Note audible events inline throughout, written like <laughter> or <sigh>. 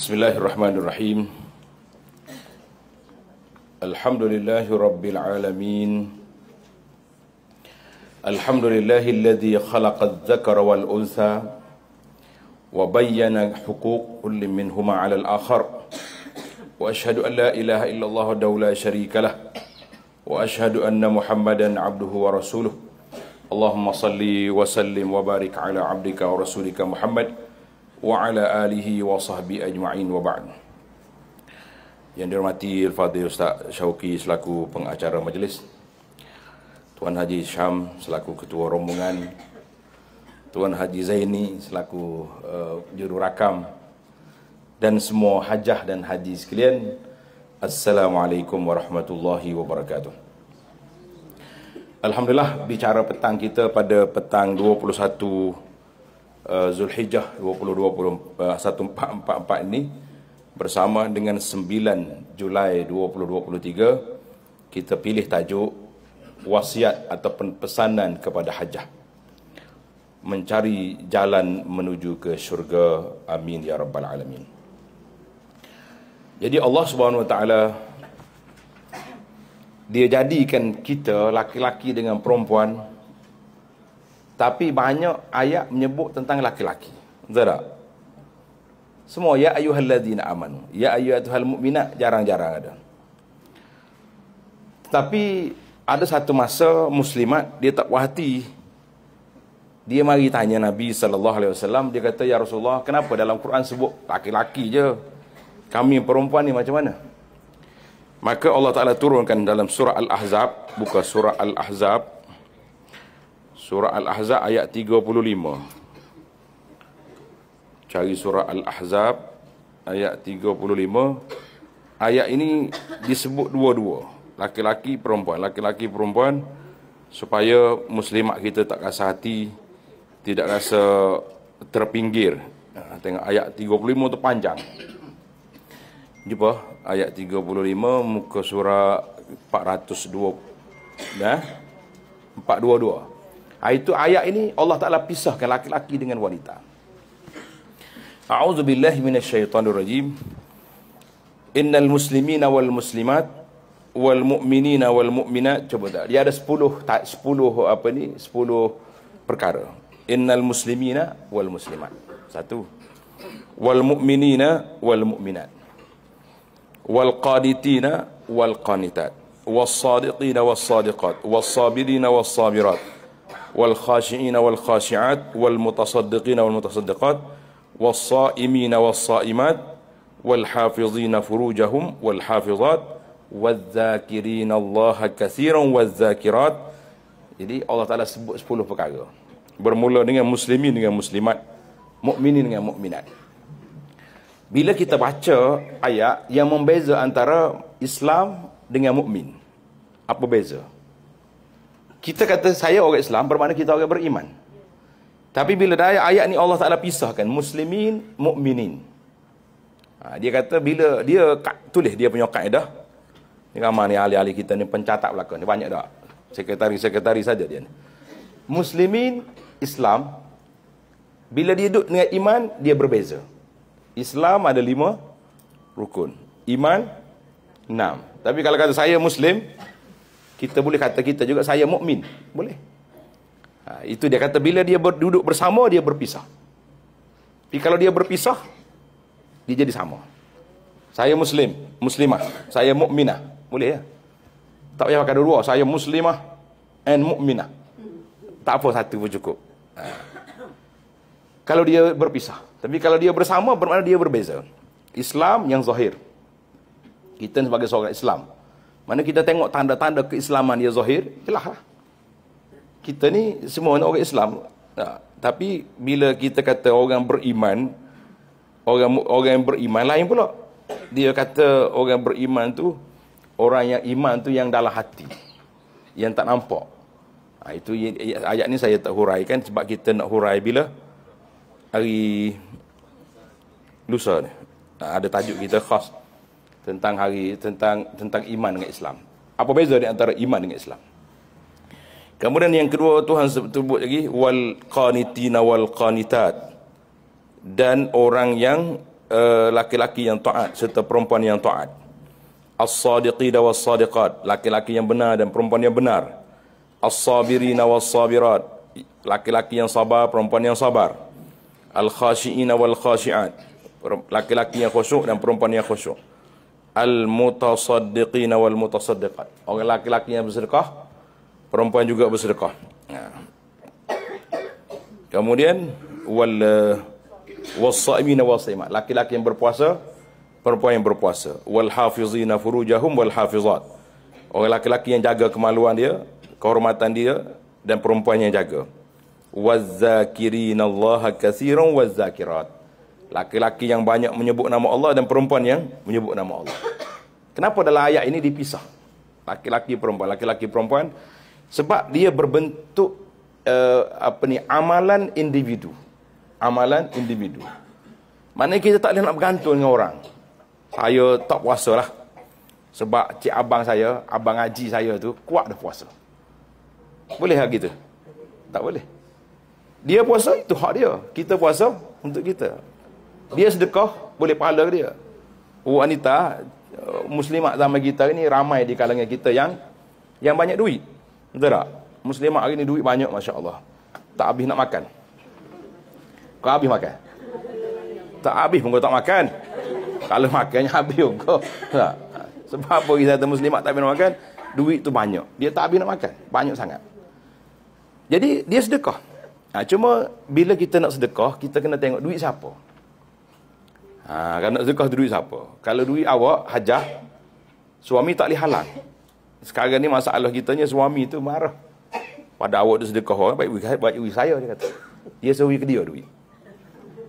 بسم الله الرحمن الرحيم الحمد لله رب العالمين الحمد لله الذي خلق الذكر والأنثى وبين حقوق كل منهما على الآخر وأشهد أن لا إله إلا الله وحده لا شريك له وأشهد أن محمدا عبده ورسوله اللهم صل وسلم وبارك على عبدك ورسولك محمد wa ala alihi wa sahbihi ajma'in wa ba'd. Yang dihormati Al-Fadhil Ustaz Syauki selaku pengacara majlis, Tuan Haji Syam selaku ketua rombongan, Tuan Haji Zaini selaku uh, jururakam dan semua hajah dan haji sekalian, Assalamualaikum warahmatullahi wabarakatuh. Alhamdulillah bicara petang kita pada petang 21 uh, Zulhijjah 2020 eh, ini bersama dengan 9 Julai 2023 kita pilih tajuk wasiat ataupun pesanan kepada hajah mencari jalan menuju ke syurga amin ya rabbal alamin jadi Allah Subhanahu wa taala dia jadikan kita laki-laki dengan perempuan tapi banyak ayat menyebut tentang laki-laki. Betul tak? Semua ya ayyuhallazina amanu, ya ayyuhal mu'minat jarang-jarang ada. Tapi ada satu masa muslimat dia tak puas Dia mari tanya Nabi sallallahu alaihi wasallam, dia kata ya Rasulullah, kenapa dalam Quran sebut laki-laki je? Kami perempuan ni macam mana? Maka Allah Taala turunkan dalam surah Al-Ahzab, buka surah Al-Ahzab Surah Al-Ahzab ayat 35. Cari Surah Al-Ahzab ayat 35. Ayat ini disebut dua-dua. Laki-laki, perempuan. Laki-laki, perempuan. Supaya muslimat kita tak rasa hati. Tidak rasa terpinggir. Ha, tengok ayat 35 tu panjang. Jumpa ayat 35 muka surah 402. Ya? 422. Ah, itu ayat ini Allah Ta'ala pisahkan laki-laki dengan wanita. A'udzu billahi minasyaitonir rajim. Innal muslimina wal muslimat wal mu'minina wal mu'minat cuba tak. Dia ada sepuluh, tak 10 apa ni? Sepuluh perkara. Innal muslimina wal muslimat. Satu. Wal mu'minina wal mu'minat. Wal qaditina wal qanitat. Wal sadiqina wal sadiqat. Wal sabirina wal sabirat. والخاشعين والخاشعات والمتصدقين والمتصدقات والصائمين والصائمات والحافظين فروجهم والحافظات والذاكرين الله كثيرا والذاكرات Jadi Allah Ta'ala sebut 10 perkara Bermula dengan muslimin dengan muslimat mukminin dengan mukminat. Bila kita baca ayat yang membeza antara Islam dengan mukmin, Apa beza? kita kata saya orang Islam bermakna kita orang beriman. Tapi bila dah ayat, ayat ni Allah Taala pisahkan muslimin mukminin. Ha, dia kata bila dia kak, tulis dia punya kaedah. Ni ramai ni ahli-ahli kita ni pencatat belakang ni banyak dah. Sekretari-sekretari saja dia ni. Muslimin Islam bila dia duduk dengan iman dia berbeza. Islam ada lima rukun. Iman enam. Tapi kalau kata saya Muslim, kita boleh kata kita juga saya mukmin. Boleh. Ha, itu dia kata bila dia duduk bersama dia berpisah. Tapi kalau dia berpisah dia jadi sama. Saya muslim, muslimah. Saya mukminah. Boleh ya? Tak payah pakai dua-dua. Saya muslimah and mukminah. Tak apa satu pun cukup. Ha. Kalau dia berpisah. Tapi kalau dia bersama bermakna dia berbeza. Islam yang zahir. Kita sebagai seorang Islam mana kita tengok tanda-tanda keislaman dia zahir, jelas lah. Kita ni semua orang Islam. Nah, ha, tapi bila kita kata orang beriman, orang orang yang beriman lain pula. Dia kata orang beriman tu, orang yang iman tu yang dalam hati. Yang tak nampak. Nah, ha, itu ayat ni saya tak huraikan sebab kita nak hurai bila hari lusa ni. Nah, ha, ada tajuk kita khas tentang hari tentang tentang iman dengan Islam. Apa beza di antara iman dengan Islam? Kemudian yang kedua Tuhan sebut lagi wal qanitina wal qanitat dan orang yang eh, laki-laki uh, yang taat serta perempuan yang taat. As-sadiqina was-sadiqat, laki-laki yang benar dan perempuan yang benar. As-sabirina was-sabirat, laki-laki yang sabar, perempuan yang sabar. Al-khashiina wal-khashiat, laki-laki yang khusyuk dan perempuan yang khusyuk al-mutasaddiqina wal mutasaddiqat. Orang lelaki-lelaki yang bersedekah, perempuan juga bersedekah. Ya. Kemudian wal wasaimina wasaimat. Laki-laki yang berpuasa, perempuan yang berpuasa. Wal hafizina furujahum wal hafizat. Orang laki-laki yang jaga kemaluan dia, kehormatan dia dan perempuan yang jaga. Wazakirinallaha katsiran wazakirat. Laki-laki yang banyak menyebut nama Allah dan perempuan yang menyebut nama Allah. Kenapa dalam ayat ini dipisah? Laki-laki perempuan, laki-laki perempuan. Sebab dia berbentuk uh, apa ni amalan individu. Amalan individu. Mana kita tak boleh nak bergantung dengan orang. Saya tak puasa lah. Sebab cik abang saya, abang haji saya tu kuat dah puasa. Boleh tak gitu? Tak boleh. Dia puasa itu hak dia. Kita puasa untuk kita dia sedekah boleh pahala dia oh, wanita uh, muslimat zaman kita ni ramai di kalangan kita yang yang banyak duit betul tak muslimat hari ni duit banyak masya Allah tak habis nak makan kau habis makan tak habis pun kau tak makan kalau makannya <laughs> habis kau tak sebab apa kita muslimat tak habis nak makan duit tu banyak dia tak habis nak makan banyak sangat jadi dia sedekah ha, cuma bila kita nak sedekah kita kena tengok duit siapa Ha, kalau nak sedekah duit siapa? Kalau duit awak, hajah, suami tak boleh halang. Sekarang ni masalah kitanya suami tu marah. Pada awak tu sedekah orang, baik duit saya dia kata. Dia suruh ke dia duit.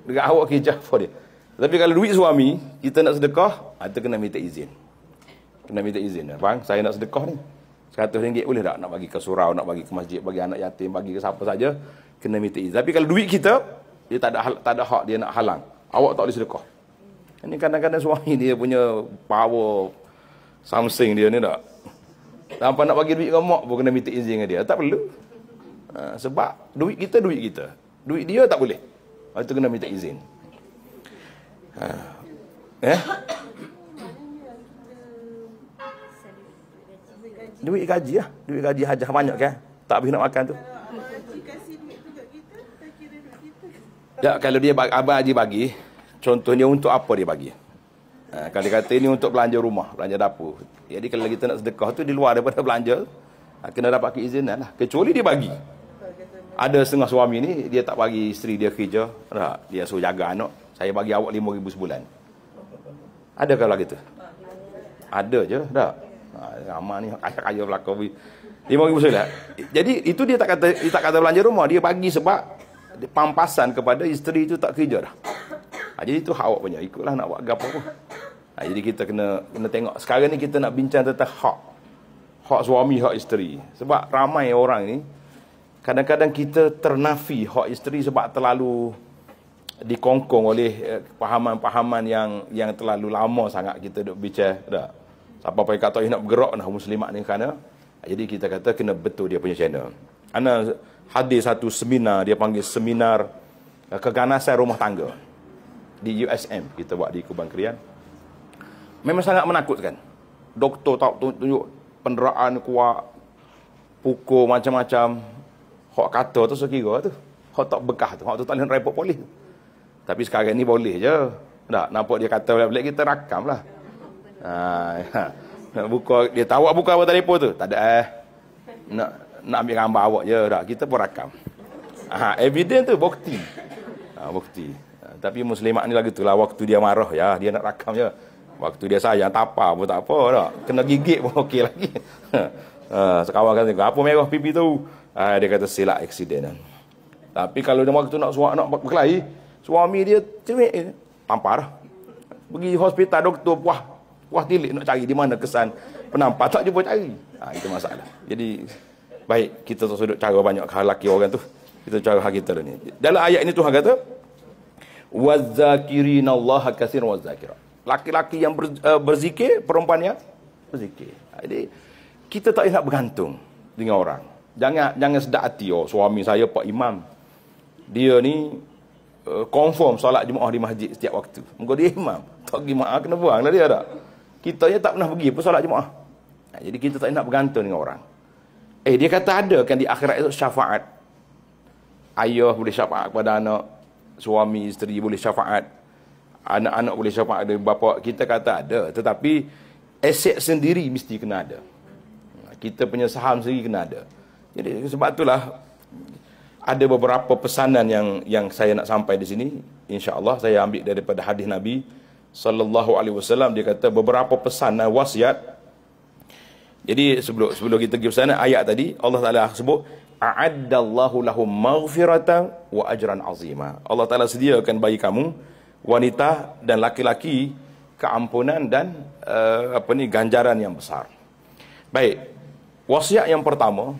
Dekat awak kejah for dia. Tapi kalau duit suami, kita nak sedekah, kita ha, kena minta izin. Kena minta izin. Faham? Saya nak sedekah ni. RM100 boleh tak nak bagi ke surau, nak bagi ke masjid, bagi anak yatim, bagi ke siapa saja. Kena minta izin. Tapi kalau duit kita, dia tak ada, tak ada hak dia nak halang. Awak tak boleh sedekah. Ini kadang-kadang suami dia punya power something dia ni tak. Sampai nak bagi duit ke mak pun kena minta izin dengan dia. Tak perlu. Ha, sebab duit kita, duit kita. Duit dia tak boleh. Lepas tu kena minta izin. Ha. Eh? Duit gaji lah. Duit gaji hajah banyak kan? Tak habis nak makan tu. Ya, kalau dia abang haji bagi, contohnya untuk apa dia bagi? Ha, kalau dia kata ini untuk belanja rumah, belanja dapur. Jadi kalau kita nak sedekah tu di luar daripada belanja, ha, kena dapat keizinan lah. Kecuali dia bagi. Ada setengah suami ni, dia tak bagi isteri dia kerja. Dia suruh jaga anak. Saya bagi awak RM5,000 sebulan. Ada kalau gitu? Ada je, tak? Ha, ni, kaya-kaya belakang. RM5,000 sebulan. Jadi itu dia tak kata dia tak kata belanja rumah. Dia bagi sebab pampasan kepada isteri itu tak kerja dah. Ha, jadi itu hak awak punya. Ikutlah nak buat gapo pun. Ha, jadi kita kena kena tengok. Sekarang ni kita nak bincang tentang hak. Hak suami, hak isteri. Sebab ramai orang ni, kadang-kadang kita ternafi hak isteri sebab terlalu dikongkong oleh eh, pahaman-pahaman yang yang terlalu lama sangat kita duk bicara dah. Siapa pun kata eh, nak bergerak nak muslimat ni kerana ha, jadi kita kata kena betul dia punya channel. Ana hadir satu seminar dia panggil seminar eh, keganasan rumah tangga di USM kita buat di Kubang Kerian, memang sangat menakutkan doktor tak tunjuk penderaan kuat pukul macam-macam hok kata tu sekira tu hok tak bekah tu hok tu tak boleh report polis tapi sekarang ni boleh je tak nampak dia kata boleh kita rakam lah ha, ha. <laughs> buka dia tahu buka apa telefon tu tak ada eh nak nak ambil gambar awak je tak kita pun rakam ha, evidence tu bukti ha, bukti tapi muslimat ni lagi tu lah waktu dia marah ya, dia nak rakam je. Waktu dia sayang tak apa pun tak apa dah. Kena gigit pun okey lagi. Ha, <laughs> sekawan kata, apa merah pipi tu? Ha, dia kata silap eksiden. Lah. Tapi kalau dia waktu nak suak nak berkelahi, suami dia cerik, tampar. Lah. Pergi hospital doktor puah, puah tilik nak cari di mana kesan penampar. Tak jumpa cari. Ha, itu masalah. Jadi, baik kita tersudut cara banyak lelaki orang tu. Itu cara hak kita ni. Dalam ayat ini Tuhan kata, wazakirin Allah kasir Wazakirah Laki-laki yang ber, uh, berzikir, perempuan yang berzikir. Jadi kita tak nak bergantung dengan orang. Jangan jangan sedak hati oh suami saya Pak Imam. Dia ni uh, confirm solat Jumaat di masjid setiap waktu. Muka dia imam. Tak pergi maaf kena buang lah dia tak. Kita ni tak pernah pergi pun solat Jumaat. Nah, jadi kita tak nak bergantung dengan orang. Eh dia kata ada kan di akhirat itu syafaat. Ayah boleh syafaat kepada anak, suami isteri boleh syafaat anak-anak boleh syafaat dari bapa kita kata ada tetapi aset sendiri mesti kena ada kita punya saham sendiri kena ada jadi sebab itulah ada beberapa pesanan yang yang saya nak sampai di sini Insya Allah saya ambil daripada hadis nabi sallallahu alaihi wasallam dia kata beberapa pesanan wasiat jadi sebelum sebelum kita pergi sana ayat tadi Allah Taala sebut a'addallahu lahum maghfiratan wa ajran azima. Allah Taala sediakan bagi kamu wanita dan laki-laki keampunan dan uh, apa ni ganjaran yang besar. Baik. Wasiat yang pertama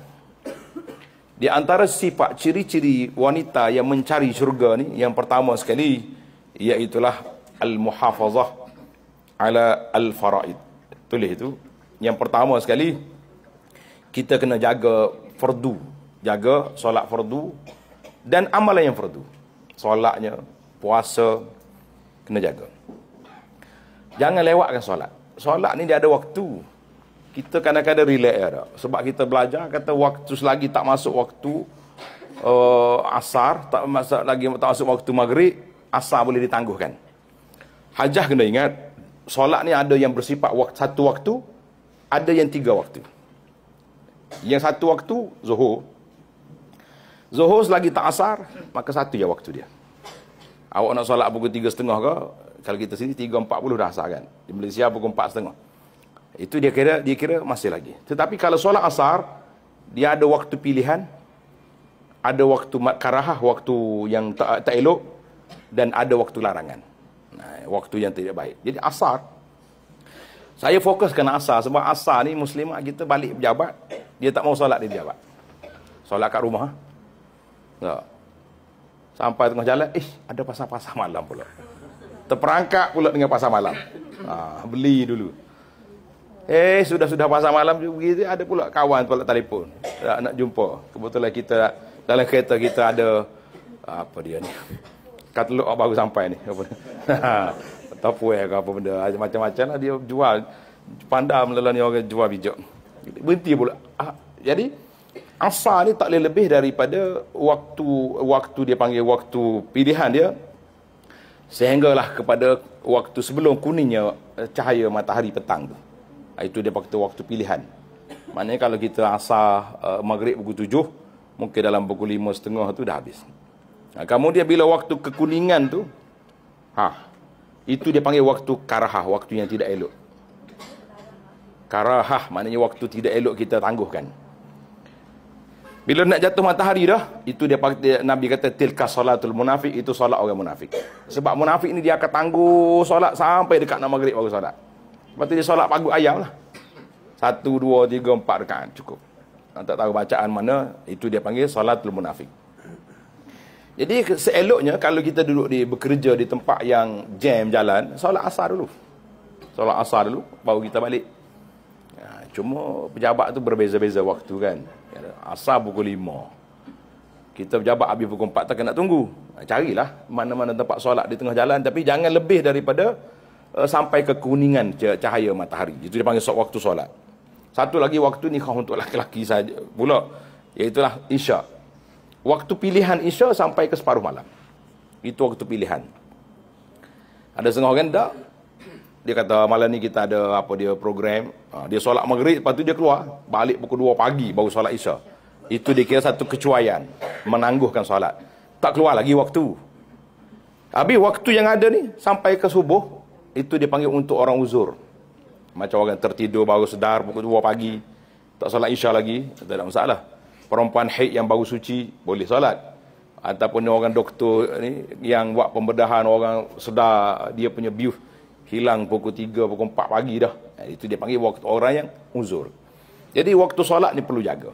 di antara sifat ciri-ciri wanita yang mencari syurga ni yang pertama sekali iaitu al-muhafazah ala al-faraid. Tulis itu. Yang pertama sekali kita kena jaga fardu jaga solat fardu dan amalan yang fardu. Solatnya, puasa, kena jaga. Jangan lewatkan solat. Solat ni dia ada waktu. Kita kadang-kadang relax ya tak? Sebab kita belajar, kata waktu selagi tak masuk waktu uh, asar, tak masuk lagi tak masuk waktu maghrib, asar boleh ditangguhkan. Hajah kena ingat, solat ni ada yang bersifat waktu, satu waktu, ada yang tiga waktu. Yang satu waktu, zuhur, Zuhur selagi tak asar, maka satu je waktu dia. Awak nak solat pukul tiga setengah ke? Kalau kita sini tiga empat puluh dah asar kan? Di Malaysia pukul empat setengah. Itu dia kira dia kira masih lagi. Tetapi kalau solat asar, dia ada waktu pilihan. Ada waktu karahah, waktu yang tak, tak elok. Dan ada waktu larangan. Nah, waktu yang tidak baik. Jadi asar, saya fokus kena asar sebab asar ni muslimah kita balik pejabat dia tak mau solat di pejabat solat kat rumah Ya, Sampai tengah jalan, eh ada pasar-pasar malam pula. Terperangkap pula dengan pasar malam. Ha, beli dulu. Eh sudah-sudah pasar malam juga ada pula kawan pula telefon. Tak nak jumpa. Kebetulan kita dalam kereta kita ada apa dia ni? Katalog baru sampai ni. Apa? <laughs> Tapu eh apa benda macam-macam lah dia jual pandai lah melalui orang jual bijak. Berhenti pula. Ah, jadi asar ni tak boleh lebih daripada waktu waktu dia panggil waktu pilihan dia sehinggalah kepada waktu sebelum kuningnya eh, cahaya matahari petang tu. Ah, itu dia kata waktu pilihan. Maknanya kalau kita asar uh, maghrib pukul tujuh, mungkin dalam pukul lima setengah tu dah habis. Nah, kemudian bila waktu kekuningan tu, ha, itu dia panggil waktu karahah, waktu yang tidak elok. Karahah maknanya waktu tidak elok kita tangguhkan. Bila nak jatuh matahari dah, itu dia Nabi kata tilka solatul munafik, itu solat orang munafik. Sebab munafik ni dia akan tangguh solat sampai dekat nak maghrib baru solat. Lepas tu dia solat pagi ayam lah. Satu, dua, tiga, empat rekaan cukup. Nak tak tahu bacaan mana, itu dia panggil solatul munafik. Jadi seeloknya kalau kita duduk di bekerja di tempat yang jam jalan, solat asar dulu. Solat asar dulu, baru kita balik. Ya, cuma pejabat tu berbeza-beza waktu kan. Asal pukul 5. Kita berjabat habis pukul 4 tak nak tunggu. Ha, carilah mana-mana tempat solat di tengah jalan tapi jangan lebih daripada uh, sampai ke kuningan cahaya matahari. Itu dipanggil sok waktu solat. Satu lagi waktu ni kau untuk lelaki saja pula. Iaitulah Isya. Waktu pilihan Isya sampai ke separuh malam. Itu waktu pilihan. Ada setengah orang tak? dia kata malam ni kita ada apa dia program ha, dia solat maghrib lepas tu dia keluar balik pukul 2 pagi baru solat isya itu dia kira satu kecuaian menangguhkan solat tak keluar lagi waktu habis waktu yang ada ni sampai ke subuh itu panggil untuk orang uzur macam orang tertidur baru sedar pukul 2 pagi tak solat isya lagi tak ada masalah perempuan haid yang baru suci boleh solat ataupun orang doktor ni yang buat pembedahan orang sedar dia punya biuh hilang pukul 3, pukul 4 pagi dah. Itu dia panggil waktu orang yang uzur. Jadi waktu solat ni perlu jaga.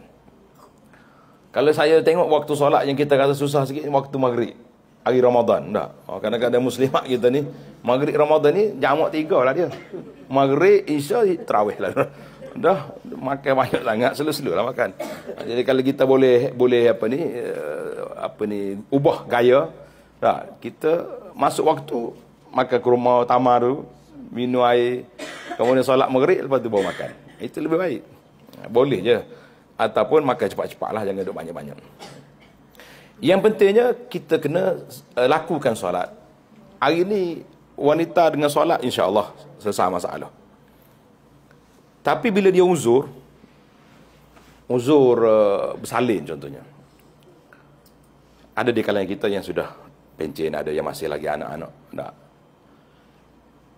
Kalau saya tengok waktu solat yang kita rasa susah sikit ni waktu maghrib. Hari Ramadan. Dah. Oh, kadang-kadang muslimat kita ni, maghrib Ramadan ni jamak tiga lah dia. Maghrib, isya, terawih lah. <laughs> Dah, makan banyak sangat, selalu-selalu lah makan. Jadi kalau kita boleh, boleh apa ni, eh, apa ni, ubah gaya, dah, kita masuk waktu makan ke rumah utama tu minum air kemudian solat maghrib lepas tu bawa makan itu lebih baik boleh je ataupun makan cepat-cepat lah jangan duduk banyak-banyak yang pentingnya kita kena uh, lakukan solat hari ni wanita dengan solat insyaAllah selesai masalah tapi bila dia uzur uzur uh, bersalin contohnya ada di kalangan kita yang sudah pencen ada yang masih lagi anak-anak nak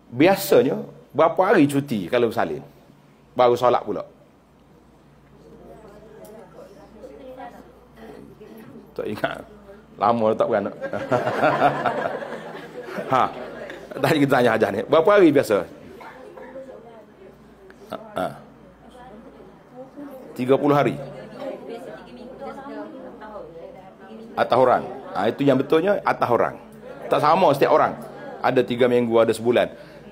biasanya berapa hari cuti kalau bersalin baru solat pula tak ingat lama tak beranak <laughs> ha tadi kita tanya ajar ni berapa hari biasa ha. 30 ha. hari atas orang ha, itu yang betulnya atas orang tak sama setiap orang ada tiga minggu ada sebulan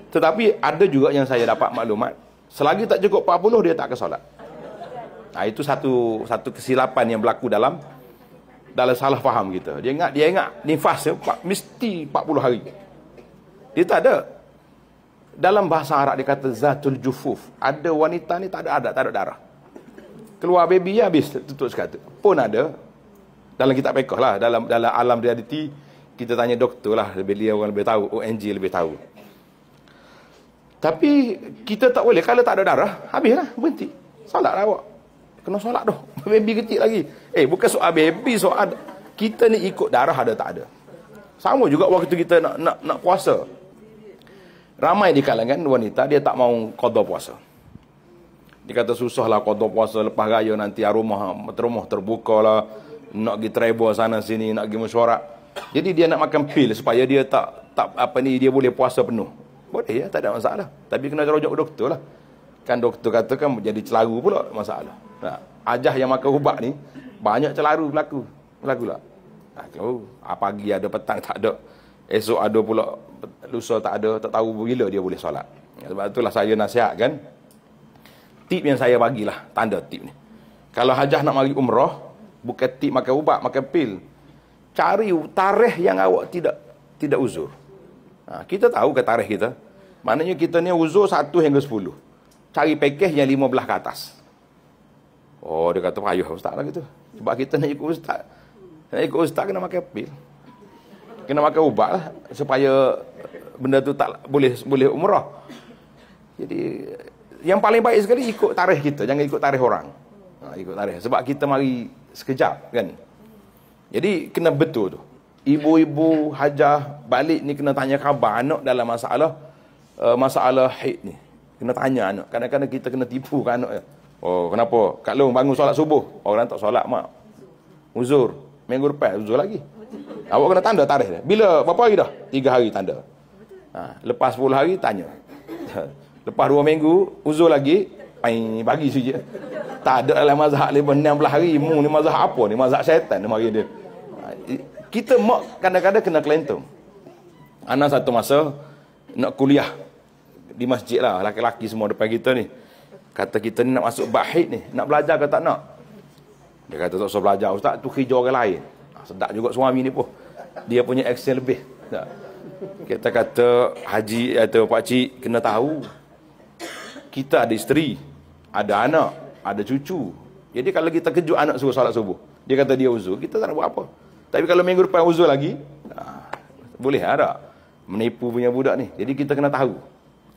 tetapi ada juga yang saya dapat maklumat, selagi tak cukup 40 dia tak ke solat. Nah, itu satu satu kesilapan yang berlaku dalam dalam salah faham kita. Dia ingat dia ingat nifas ya, mesti 40 hari. Dia tak ada. Dalam bahasa Arab dia kata zatul jufuf. Ada wanita ni tak ada adat, tak ada darah. Keluar baby ya, habis tutup sekata. Pun ada. Dalam kitab pekoh lah. Dalam, dalam alam realiti, kita tanya doktor lah. Lebih dia orang lebih tahu. ONG lebih tahu. Tapi kita tak boleh kalau tak ada darah, habislah, berhenti. Solatlah awak. Kena solat doh. <laughs> Baby kecil lagi. Eh, bukan soal baby, soal kita ni ikut darah ada tak ada. Sama juga waktu kita nak nak nak puasa. Ramai di kalangan wanita dia tak mau qada puasa. Dia kata susahlah qada puasa lepas raya nanti ah, rumah terumah terbuka lah nak pergi travel sana sini nak pergi mesyuarat. Jadi dia nak makan pil supaya dia tak tak apa ni dia boleh puasa penuh. Boleh ya, tak ada masalah. Tapi kena rujuk doktor lah. Kan doktor kata kan jadi celaru pula masalah. Nah, ajah yang makan ubat ni, banyak celaru berlaku. Berlaku lah. Aku, ah, pagi ada petang tak ada. Esok ada pula, lusa tak ada. Tak tahu bila dia boleh solat. Sebab itulah saya nasihat kan. Tip yang saya bagilah, tanda tip ni. Kalau hajah nak mari umrah, bukan tip makan ubat, makan pil. Cari tarikh yang awak tidak tidak uzur. Ha, kita tahu ke tarikh kita. Maknanya kita ni uzur satu hingga sepuluh, Cari pakej yang 15 ke atas. Oh, dia kata payuh ustaz lah gitu. Sebab kita nak ikut ustaz. Nak ikut ustaz kena pakai pil. Kena pakai ubat lah. Supaya benda tu tak boleh boleh umrah. Jadi, yang paling baik sekali ikut tarikh kita. Jangan ikut tarikh orang. Ha, ikut tarikh. Sebab kita mari sekejap kan. Jadi, kena betul tu ibu-ibu hajah balik ni kena tanya khabar anak dalam masalah uh, masalah haid ni. Kena tanya anak. Kadang-kadang kita kena tipu kan anak. Ya. Oh, kenapa? Kak Long bangun solat subuh. Orang tak solat mak. Uzur. Minggu depan uzur lagi. Awak kena tanda tarikh dia. Bila berapa hari dah? Tiga hari tanda. Ha, lepas 10 hari tanya. <laughs> lepas dua minggu uzur lagi. pai bagi saja. Tak ada dalam mazhab 16 hari. Mu ni mazhab apa ni? Mazhab syaitan ni mari dia kita mak kadang-kadang kena kelentong. Ana satu masa nak kuliah di masjid lah, laki-laki semua depan kita ni. Kata kita ni nak masuk bahid ni, nak belajar ke tak nak? Dia kata tak usah belajar, ustaz tu hijau orang lain. Ah, sedap juga suami ni pun. Dia punya action lebih. Tak? Kita kata haji atau pak cik kena tahu. Kita ada isteri, ada anak, ada cucu. Jadi kalau kita kejut anak suruh salat subuh, dia kata dia uzur, kita tak nak buat apa. Tapi kalau minggu depan uzur lagi, ah, boleh ada lah, menipu punya budak ni. Jadi kita kena tahu.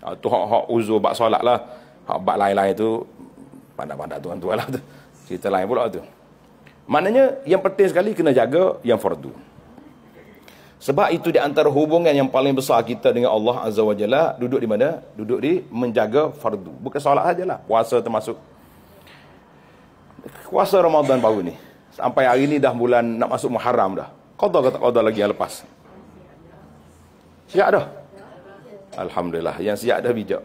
Ah, tu hak-hak uzur bak solat lah. Hak bak lain-lain tu, pandang-pandang tuan tuan lah tu. Cerita lain pula tu. Maknanya yang penting sekali kena jaga yang fardu. Sebab itu di antara hubungan yang paling besar kita dengan Allah Azza wa Jalla, duduk di mana? Duduk di menjaga fardu. Bukan solat sajalah, puasa termasuk. Puasa Ramadan baru ni sampai hari ni dah bulan nak masuk Muharram dah. Qada kata qada lagi yang lepas. Siap dah. Alhamdulillah yang siap dah bijak.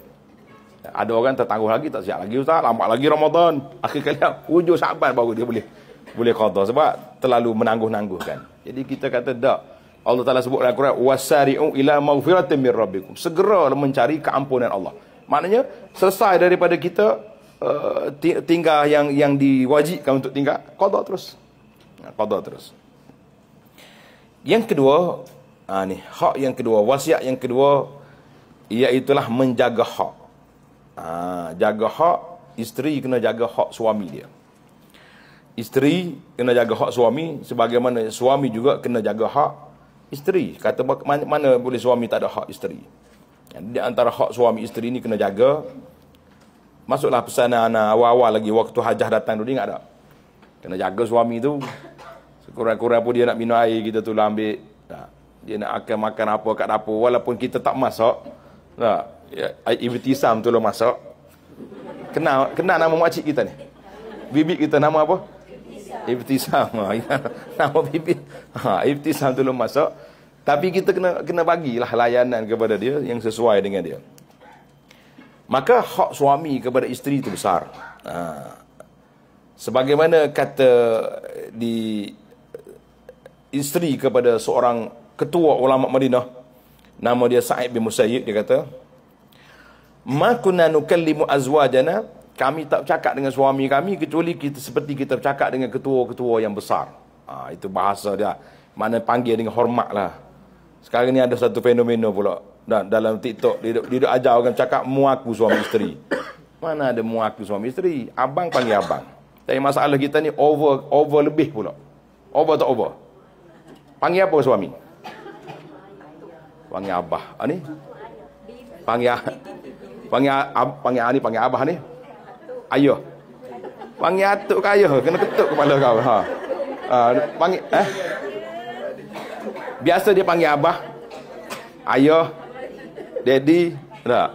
Ada orang tertangguh lagi tak siap lagi ustaz, lambat lagi Ramadan. Akhir kali hujung Syaban baru dia boleh boleh qada sebab terlalu menangguh-nangguh kan. Jadi kita kata dak Allah Taala sebut dalam Quran wasari'u ila magfiratin min rabbikum. Segera mencari keampunan Allah. Maknanya selesai daripada kita Eh, tinggal yang yang diwajibkan untuk tinggal qada terus ha, qada terus yang kedua ha, ni hak yang kedua wasiat yang kedua iaitu menjaga hak ha, jaga hak isteri kena jaga hak suami dia isteri kena jaga hak suami sebagaimana suami juga kena jaga hak isteri kata mana, mana boleh suami tak ada hak isteri di antara hak suami isteri ini kena jaga Masuklah pesanan anak awal-awal lagi waktu hajah datang tu dia ingat tak? Kena jaga suami tu. Sekurang-kurang pun dia nak minum air kita tu lah ambil. Tak. Dia nak akan makan apa kat dapur walaupun kita tak masak. Tak. Ya, Ibtisam tu lah masak. Kenal kenal nama makcik kita ni. Bibik kita nama apa? Ibtisam. Ha, ya. nama bibik. Ha, Ibtisam tu lah masak. Tapi kita kena kena bagilah layanan kepada dia yang sesuai dengan dia. Maka hak suami kepada isteri itu besar. Ha. Sebagaimana kata di isteri kepada seorang ketua ulama Madinah nama dia Sa'id bin Musayyib dia kata ma kunna nukallimu azwajana kami tak cakap dengan suami kami kecuali kita seperti kita bercakap dengan ketua-ketua yang besar. Ha, itu bahasa dia. Mana panggil dengan hormat lah. Sekarang ni ada satu fenomena pula dan dalam TikTok dia dia, dia ajar orang cakap muaku suami isteri. Mana ada muaku suami isteri? Abang panggil abang. Tapi masalah kita ni over over lebih pula. Over tak over. Panggil apa suami? Panggil abah. Ah ni. Panggil panggil ab, panggil ani, panggil abah ni. Ayah. Panggil atuk ke ayah kena ketuk kepala kau. Ha. Ha, panggil eh. Biasa dia panggil abah. Ayah daddy tak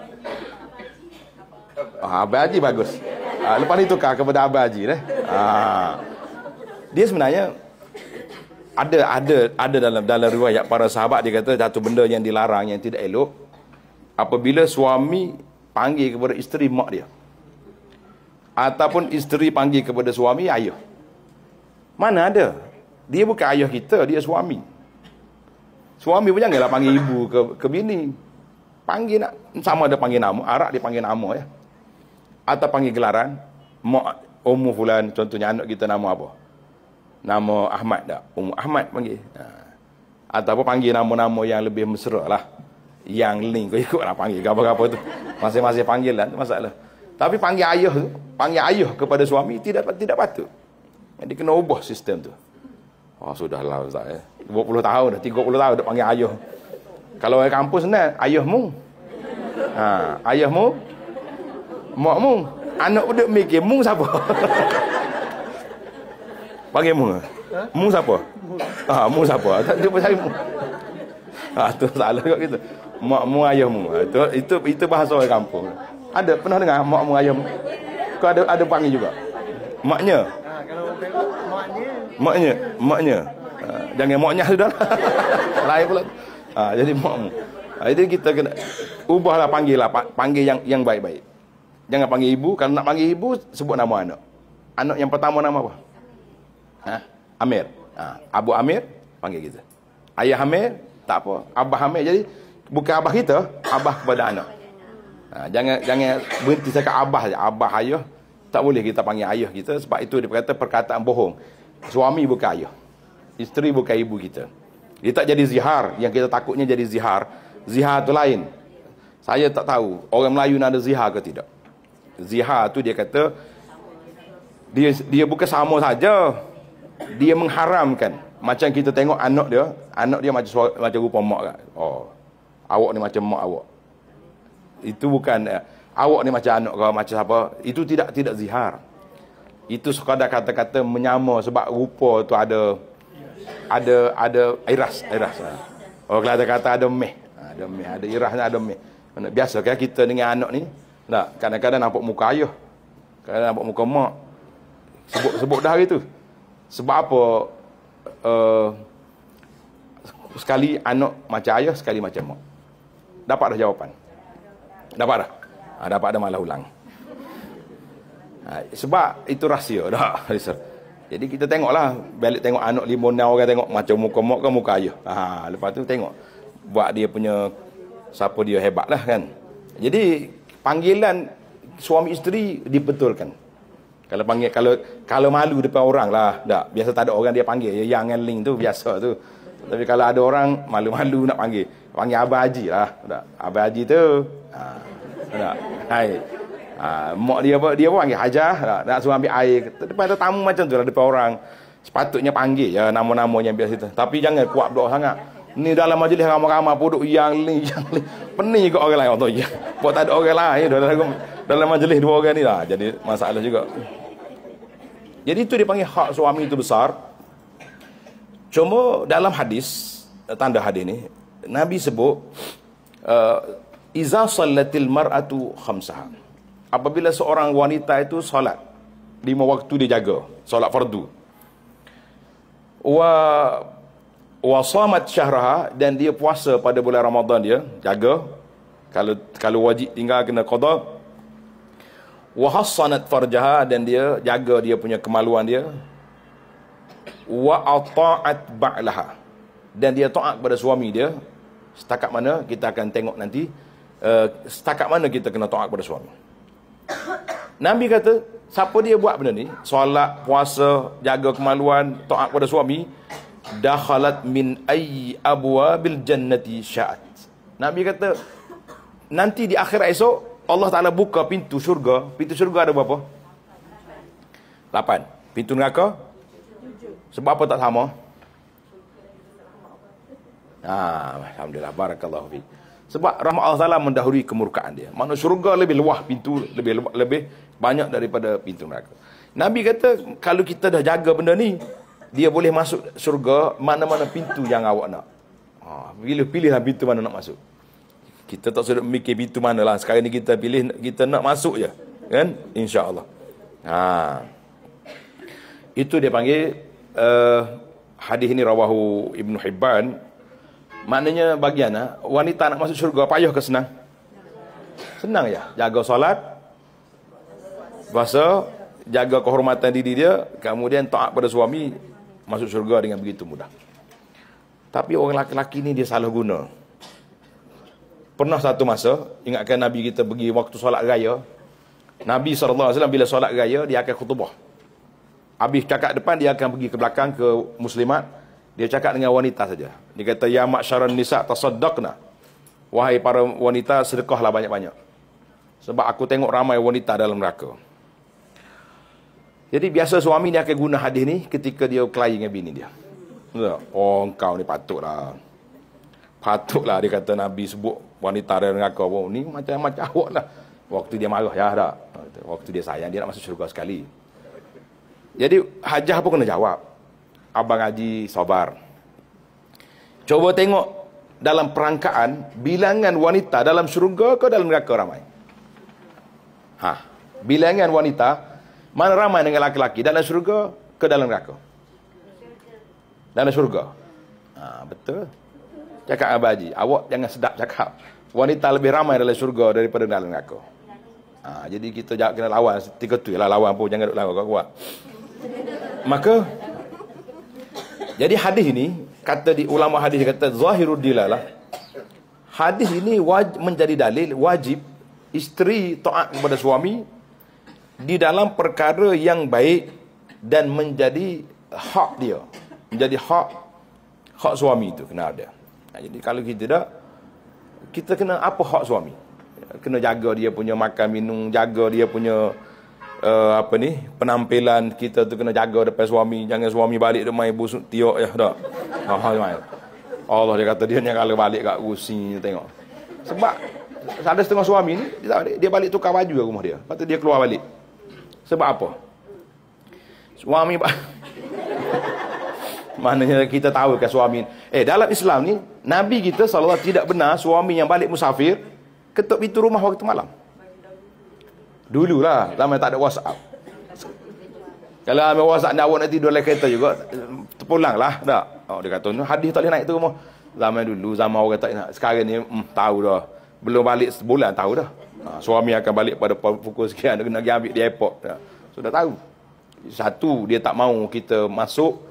ah, Abang Haji bagus ah, lepas ni tukar kepada Abang Haji eh? ah. dia sebenarnya ada ada ada dalam dalam riwayat para sahabat dia kata satu benda yang dilarang yang tidak elok apabila suami panggil kepada isteri mak dia ataupun isteri panggil kepada suami ayah mana ada dia bukan ayah kita dia suami suami pun janganlah panggil ibu ke ke bini panggil nak sama ada panggil nama, arak dipanggil nama ya. Atau panggil gelaran, mak ummu fulan contohnya anak kita nama apa? Nama Ahmad dak? Ummu Ahmad panggil. Ha. Atau apa panggil nama-nama yang lebih mesra lah. Yang link kau ikut lah panggil gapo-gapo tu. Masing-masing panggil lah, masalah. Tapi panggil ayah tu, panggil ayah kepada suami tidak tidak patut. Jadi kena ubah sistem tu. Oh, sudah lah Ustaz. Eh. Ya. 20 tahun dah, 30 tahun dah panggil ayah. Kalau orang kampung senang, ayahmu. Ha, mak Makmu. Anak budak mikir, mu siapa? <laughs> Panggil mu. Eh? Ha? Mu siapa? Ha, mu siapa? Tak jumpa saya mu. Ha, tu salah kot gitu. Makmu ayahmu. Itu ha, itu itu bahasa orang kampung. Ada pernah dengar makmu ayahmu? Kau ada ada panggil juga. Maknya. Ha, maknya. Maknya, maknya. jangan maknya sudah. Lah. <laughs> Lain pula. Ha, jadi makmum. Ha, ah, jadi kita kena ubahlah panggil lah panggil yang yang baik-baik. Jangan panggil ibu, kalau nak panggil ibu sebut nama anak. Anak yang pertama nama apa? Ha? Amir. Ha, Abu Amir panggil kita. Ayah Amir tak apa, Abah Amir. Jadi bukan abah kita, abah kepada anak. Ha, jangan jangan berhenti cakap abah je, abah ayah. Tak boleh kita panggil ayah kita sebab itu dia kata perkataan bohong. Suami bukan ayah. Isteri bukan ibu kita. Dia tak jadi zihar Yang kita takutnya jadi zihar Zihar tu lain Saya tak tahu Orang Melayu nak ada zihar ke tidak Zihar tu dia kata Dia dia bukan sama saja Dia mengharamkan Macam kita tengok anak dia Anak dia macam, macam rupa mak kan? oh, Awak ni macam mak awak Itu bukan eh, Awak ni macam anak kau macam apa Itu tidak tidak zihar itu sekadar kata-kata menyama sebab rupa tu ada ada ada airas airas Oh kelas ada kata ada meh ha, ada meh ada iras ada meh biasa kan kita dengan anak ni nak kadang-kadang nampak muka ayah kadang-kadang nampak muka mak sebut sebut dah hari tu sebab apa uh, sekali anak macam ayah sekali macam mak dapat dah jawapan dapat dah ha, dapat dah malah ulang ha, sebab itu rahsia dah <laughs> Jadi kita tengoklah balik tengok anak lima nau kan tengok macam muka mak ke muka ayah. Ha lepas tu tengok buat dia punya siapa dia hebatlah kan. Jadi panggilan suami isteri dibetulkan. Kalau panggil kalau kalau malu depan orang lah dak. Biasa tak ada orang dia panggil ya yang ling tu biasa tu. Tapi kalau ada orang malu-malu nak panggil, panggil Abah Haji lah. Tak? Abah Haji tu. Ha. Tak? Hai. Ha, mak dia apa? Dia panggil Hajah. Lah. Nak suruh ambil air. Depan ada tamu macam tu lah depan orang. Sepatutnya panggil ya nama-nama yang biasa tu. Tapi jangan kuat doa sangat. Ni dalam majlis ramai-ramai pun duduk yang ni, yang ni. Pening kot orang lain. Oh, ya. Buat tak ada orang lain. Ya, dalam, dalam majlis dua orang ni lah. Jadi masalah juga. Jadi itu dipanggil hak suami itu besar. Cuma dalam hadis, eh, tanda hadis ni, Nabi sebut, uh, Iza salatil mar'atu khamsaham apabila seorang wanita itu solat lima waktu dia jaga solat fardu wa wa samat syahraha dan dia puasa pada bulan Ramadan dia jaga kalau kalau wajib tinggal kena qada wa hassanat farjaha dan dia jaga dia punya kemaluan dia wa ata'at ba'laha dan dia taat kepada suami dia setakat mana kita akan tengok nanti uh, setakat mana kita kena taat kepada suami Nabi kata, siapa dia buat benda ni? Solat, puasa, jaga kemaluan, taat kepada suami, dakhalat min ayyi bil jannati sya'at. Nabi kata, nanti di akhirat esok Allah Taala buka pintu syurga. Pintu syurga ada berapa? Lapan. Pintu neraka? Sebab apa tak sama? Ah, alhamdulillah barakallahu fiik. Sebab rahmat Allah Ta'ala mendahului kemurkaan dia. Maksudnya syurga lebih luah pintu, lebih lebih banyak daripada pintu neraka. Nabi kata, kalau kita dah jaga benda ni, dia boleh masuk syurga mana-mana pintu yang awak nak. Pilih, ha, pilihlah pintu mana nak masuk. Kita tak sudah mikir pintu mana lah. Sekarang ni kita pilih, kita nak masuk je. Kan? InsyaAllah. Ha. Itu dia panggil, uh, hadis ini rawahu Ibn Hibban, Maknanya bagian ha? wanita nak masuk syurga payah ke senang? Senang ya, jaga solat. Puasa, jaga kehormatan diri dia, kemudian taat pada suami masuk syurga dengan begitu mudah. Tapi orang laki-laki ni dia salah guna. Pernah satu masa, ingatkan Nabi kita pergi waktu solat raya. Nabi SAW bila solat raya, dia akan khutbah. Habis kakak depan, dia akan pergi ke belakang ke muslimat. Dia cakap dengan wanita saja. Dia kata, Ya ma'asyaran nisa tasaddaqna. Wahai para wanita, sedekahlah banyak-banyak. Sebab aku tengok ramai wanita dalam neraka. Jadi biasa suami ni akan guna hadis ni ketika dia kelahi dengan bini dia. Ya, oh, kau ni patutlah. Patutlah dia kata Nabi sebut wanita dari neraka pun. Oh, ni macam-macam awak lah. Waktu dia marah, ya tak? Waktu dia sayang, dia nak masuk syurga sekali. Jadi hajah pun kena jawab. Abang Haji Sabar. Cuba tengok dalam perangkaan bilangan wanita dalam syurga ke dalam neraka ramai? Ha, bilangan wanita mana ramai dengan laki-laki dalam syurga ke dalam neraka? Dalam syurga. Ha, betul. Cakap Abang Haji, awak jangan sedap cakap. Wanita lebih ramai dalam syurga daripada dalam neraka. Ha, jadi kita jangan kena lawan. Tiga tu lah lawan pun. Jangan duduk lawan kau kuat. Maka, jadi hadis ini kata di ulama hadis kata zahirud dilalah. Hadis ini wajib menjadi dalil wajib isteri taat kepada suami di dalam perkara yang baik dan menjadi hak dia. Menjadi hak hak suami itu kena ada. jadi kalau kita tak kita kena apa hak suami? Kena jaga dia punya makan minum, jaga dia punya uh, apa ni penampilan kita tu kena jaga depan suami jangan suami balik dia main busuk tiok ya eh, dak ha, ha main Allah dia kata dia ni kalau balik kat kursi tengok sebab ada setengah suami ni dia, balik, dia balik tukar baju ke rumah dia lepas tu dia keluar balik sebab apa suami mana <laughs> maknanya kita tahu kan suami eh dalam Islam ni Nabi kita sallallahu tidak benar suami yang balik musafir ketuk pintu rumah waktu malam Dulu lah, lama tak ada WhatsApp. Kalau ada WhatsApp ni awak nak tidur dalam kereta juga terpulanglah tak. Oh, dia kata tu hadis tak boleh naik turun. Zaman dulu zaman orang tak nak. Sekarang ni hmm, tahu dah. Belum balik sebulan tahu dah. Ha, suami akan balik pada pukul sekian nak pergi ambil di airport. Tak? So dah tahu. Satu dia tak mau kita masuk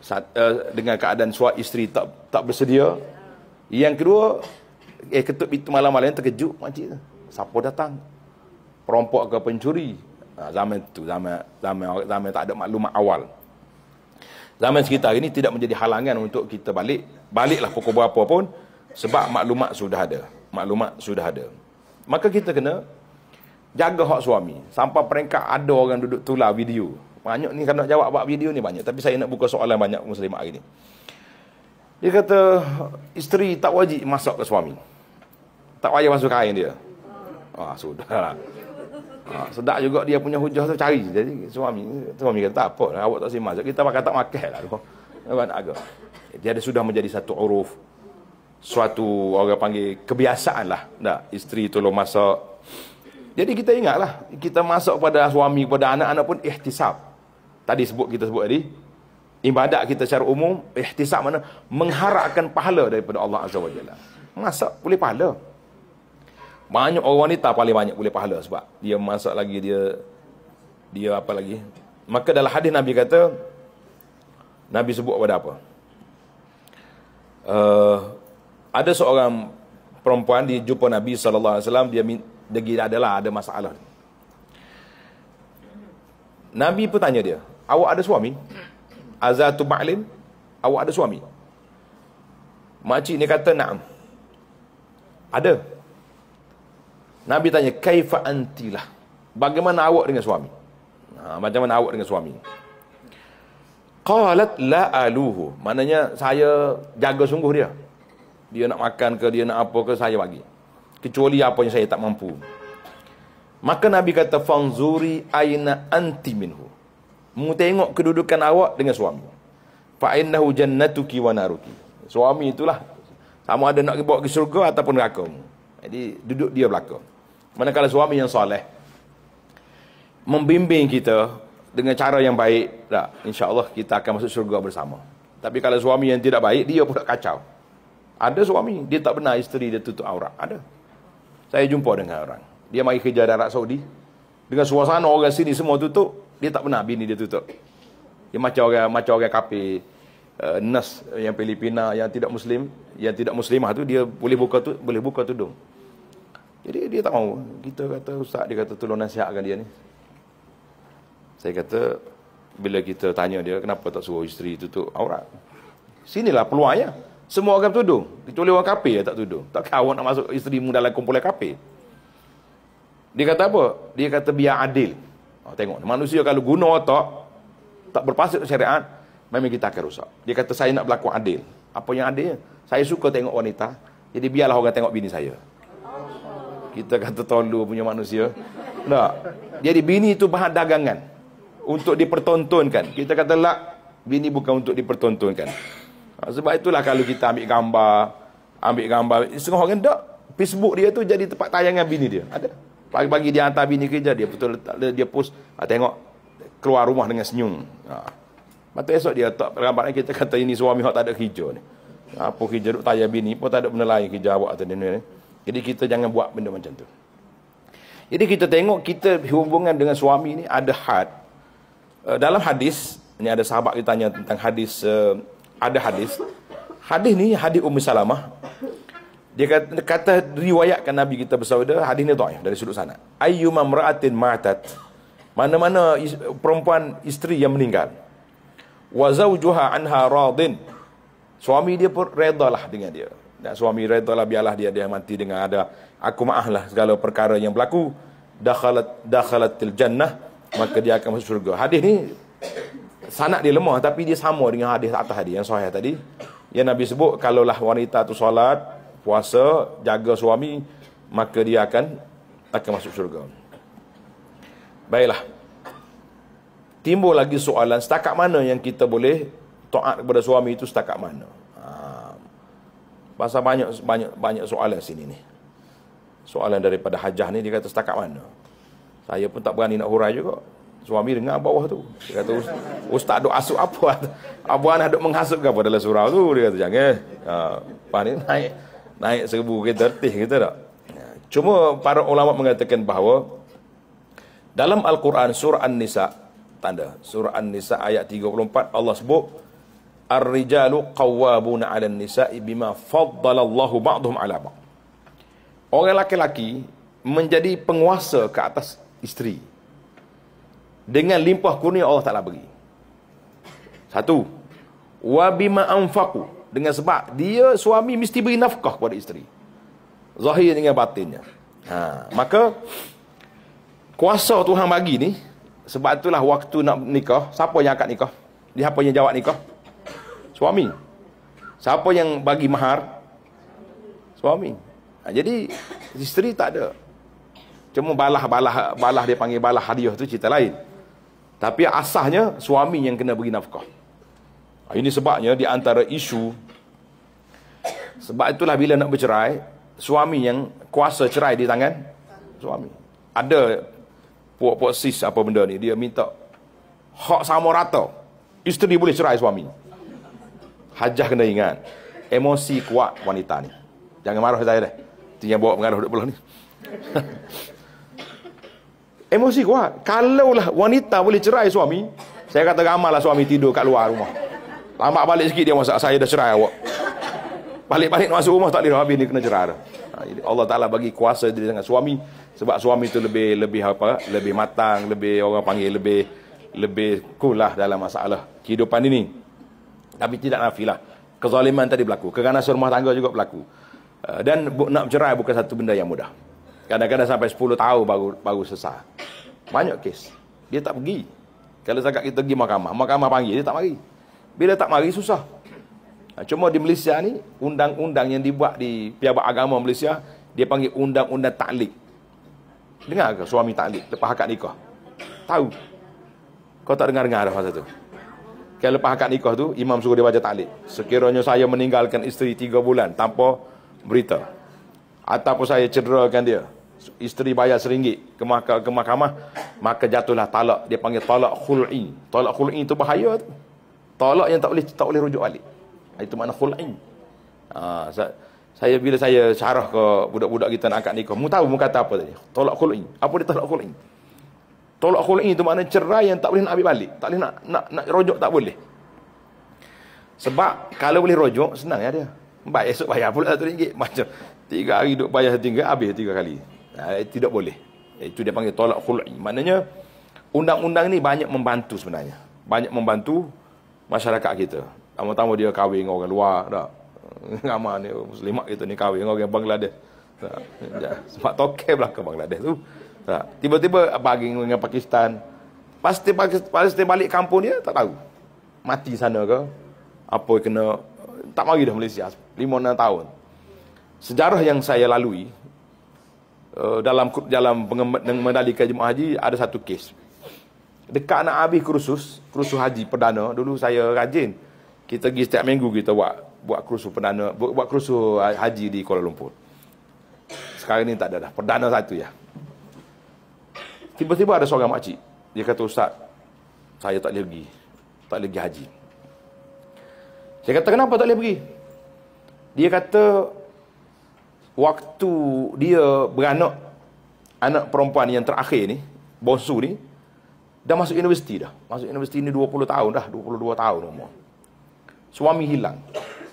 sat, uh, dengan keadaan suami isteri tak tak bersedia. Yang kedua eh ketuk pintu malam-malam terkejut mak cik Siapa datang? perompok ke pencuri ha, zaman itu zaman zaman zaman tak ada maklumat awal zaman sekitar ini tidak menjadi halangan untuk kita balik baliklah pokok berapa pun sebab maklumat sudah ada maklumat sudah ada maka kita kena jaga hak suami sampai peringkat ada orang duduk tular video banyak ni kena jawab buat video ni banyak tapi saya nak buka soalan banyak muslimat hari ni dia kata isteri tak wajib masuk ke suami tak wajib masuk kain dia ah sudahlah Ha, sedap juga dia punya hujah tu cari jadi suami suami kata apa awak tak simak kita pakai tak makan lah apa nak agak dia ada sudah menjadi satu uruf suatu orang panggil kebiasaan lah dah isteri tolong masak jadi kita ingatlah kita masak pada suami pada anak-anak pun ihtisab tadi sebut kita sebut tadi ibadat kita secara umum ihtisab mana mengharapkan pahala daripada Allah azza wajalla masak boleh pahala banyak orang wanita paling banyak boleh pahala sebab dia masak lagi dia dia apa lagi maka dalam hadis nabi kata nabi sebut pada apa uh, ada seorang perempuan dia jumpa nabi sallallahu alaihi wasallam dia degi adalah ada masalah nabi pun tanya dia awak ada suami azatu ma'lim awak ada suami Makcik ni kata na'am. Ada. Nabi tanya, kaifa antilah? Bagaimana awak dengan suami? Ha, macam mana awak dengan suami? Qalat la aluhu. Maknanya saya jaga sungguh dia. Dia nak makan ke, dia nak apa ke, saya bagi. Kecuali apa yang saya tak mampu. Maka Nabi kata, Fanzuri aina anti minhu. Mu tengok kedudukan awak dengan suami. Fa'innahu jannatuki wa naruki. Suami itulah. Sama ada nak bawa ke surga ataupun neraka. Jadi duduk dia belakang. Manakala suami yang soleh membimbing kita dengan cara yang baik, tak? InsyaAllah kita akan masuk syurga bersama. Tapi kalau suami yang tidak baik, dia pula kacau. Ada suami, dia tak benar isteri, dia tutup aurat. Ada. Saya jumpa dengan orang. Dia mari kerja di Arab Saudi. Dengan suasana orang sini semua tutup, dia tak benar bini dia tutup. Dia macam orang, macam orang kapi, uh, eh, nas yang Filipina, yang tidak Muslim, yang tidak Muslimah tu, dia boleh buka tu, boleh buka tudung. Jadi dia tak mau. Kita kata ustaz dia kata tolong nasihatkan dia ni. Saya kata bila kita tanya dia kenapa tak suruh isteri tutup aurat. Sinilah peluangnya. Semua orang tuduh. Kecuali orang kafir yang tak tuduh. Tak kawan nak masuk isteri mu dalam kumpulan kafir. Dia kata apa? Dia kata biar adil. Oh, tengok, manusia kalau guna otak, tak berpasir syariat, memang kita akan rosak. Dia kata, saya nak berlaku adil. Apa yang adilnya? Saya suka tengok wanita, jadi biarlah orang tengok bini saya kita kata tolu punya manusia tak jadi bini itu bahan dagangan untuk dipertontonkan kita kata lak bini bukan untuk dipertontonkan ha, sebab itulah kalau kita ambil gambar ambil gambar setengah orang tak Facebook dia tu jadi tempat tayangan bini dia ada pagi-pagi dia hantar bini kerja dia betul dia post ha, tengok keluar rumah dengan senyum ha. Lepas esok dia tak gambar kita kata ini suami awak tak ada kerja ni. Ha, apa hijau duk tayar bini pun tak ada benda lain kerja awak tadi ni. ni. Jadi kita jangan buat benda macam tu. Jadi kita tengok kita hubungan dengan suami ni ada had. Eh, dalam hadis, ni ada sahabat kita tanya tentang hadis, eh, ada hadis. Hadis ni hadis Ummi Salamah. Dia kata, kata riwayatkan Nabi kita bersaudara, hadis ni ta'if dari sudut sana. Ayyuma mra'atin ma'atat Mana-mana perempuan isteri yang meninggal. Wa anha radin. Suami dia pun redalah dengan dia. Dan suami redha lah biarlah dia dia mati dengan ada akumah lah segala perkara yang berlaku. Dakhalat dakhalatil jannah maka dia akan masuk syurga. Hadis ni sanad dia lemah tapi dia sama dengan hadis atas hadis yang sahih tadi. Yang Nabi sebut kalaulah wanita tu solat, puasa, jaga suami maka dia akan akan masuk syurga. Baiklah. Timbul lagi soalan setakat mana yang kita boleh taat kepada suami itu setakat mana? pasal banyak banyak banyak soalan sini ni. Soalan daripada Hajah ni dia kata setakat mana? Saya pun tak berani nak hurai juga. Suami dengar bawah tu. Dia kata ustaz duk asuk apa? <laughs> Abu anak duk menghasut ke apa dalam surau tu dia kata jangan. Ah, ha, pan naik naik serbu ke tertih kita tak? Ha, cuma para ulama mengatakan bahawa dalam Al-Quran surah An-Nisa tanda surah An-Nisa ayat 34 Allah sebut Ar-rijalu qawwabuna 'alan nisa'i bima faddala Allah ba'dhum 'ala ba'd. Orang lelaki menjadi penguasa ke atas isteri dengan limpah kurnia Allah Taala bagi. Satu, wa bima anfaqu dengan sebab dia suami mesti beri nafkah kepada isteri. Zahir dengan batinnya. Ha, maka kuasa Tuhan bagi ni sebab itulah waktu nak nikah, siapa yang akan nikah? Dia apa yang jawab nikah? suami siapa yang bagi mahar suami ha, jadi isteri tak ada cuma balah balah balah dia panggil balah hadiah tu cerita lain tapi asahnya suami yang kena bagi nafkah ha, ini sebabnya di antara isu sebab itulah bila nak bercerai suami yang kuasa cerai di tangan suami ada puak-puak sis apa benda ni dia minta hak sama rata isteri boleh cerai suami Hajah kena ingat. Emosi kuat wanita ni. Jangan marah saya dah. Tinggal yang bawa pengaruh duduk ni. <laughs> Emosi kuat. Kalau lah wanita boleh cerai suami, saya kata lah suami tidur kat luar rumah. Lambat balik sikit dia masak saya dah cerai awak. Balik-balik masuk rumah tak boleh habis ni kena cerai dah. Ha, jadi Allah Taala bagi kuasa diri dengan suami sebab suami tu lebih lebih apa? Lebih matang, lebih orang panggil lebih lebih kulah dalam masalah kehidupan ini. Tapi tidak nafilah. Kezaliman tadi berlaku. Keganasan rumah tangga juga berlaku. Eh, dan nak bercerai bukan satu benda yang mudah. Kadang-kadang sampai 10 tahun baru, baru sesah. Banyak kes. Dia tak pergi. Kalau sangat kita pergi mahkamah. Mahkamah panggil, dia tak mari. Bila tak mari, susah. Ha, cuma di Malaysia ni, undang-undang yang dibuat di pihak agama Malaysia, dia panggil undang-undang taklik. Dengar ke suami taklik lepas hakat nikah? Tahu. Kau tak dengar-dengar dah masa tu. Kalau lepas akad nikah tu, imam suruh dia baca talib. Sekiranya saya meninggalkan isteri tiga bulan tanpa berita. Ataupun saya cederakan dia. Isteri bayar seringgit ke mahkamah, ke mahkamah maka jatuhlah talak. Dia panggil talak khul'i. Talak khul'i tu bahaya tu. Talak yang tak boleh tak boleh rujuk balik. Ah, itu makna khul'i. Ha, ah, saya, saya bila saya syarah ke budak-budak kita nak akad nikah, mu tahu mu kata apa tadi? Talak khul'i. Apa dia talak khul'i? Tolak khul'i tu makna cerai yang tak boleh nak ambil balik. Tak boleh nak, nak, nak rojok tak boleh. Sebab kalau boleh rojok, senang ya dia. Baik esok bayar pula satu ringgit. <laughs> Macam tiga hari duduk bayar satu ringgit, habis tiga kali. Eh, tidak boleh. Itu dia panggil tolak khul'i. Maknanya, undang-undang ini banyak membantu sebenarnya. Banyak membantu masyarakat kita. Tama-tama dia kahwin dengan orang luar. Tak? <laughs> Ramah ni, muslimat kita ni kahwin dengan orang Bangladesh. Ya, sebab tokeh belakang Bangladesh tu. Tak. Tiba-tiba bagi dengan Pakistan. Pasti Palestin balik kampung dia tak tahu. Mati sana ke? Apa kena tak mari dah Malaysia 5 6 tahun. Sejarah yang saya lalui eh, dalam dalam mengendalikan jemaah haji ada satu kes. Dekat anak habis kursus, kursus haji perdana dulu saya rajin. Kita pergi setiap minggu kita buat buat kursus perdana, buat, buat kursus ha, haji di Kuala Lumpur. Sekarang ni tak ada dah, perdana satu ya. Tiba-tiba ada seorang makcik. Dia kata, Ustaz, saya tak boleh pergi. Tak boleh pergi haji. dia kata, kenapa tak boleh pergi? Dia kata, waktu dia beranak, anak perempuan yang terakhir ni, bonsu ni, dah masuk universiti dah. Masuk universiti ni 20 tahun dah, 22 tahun umur. Suami hilang.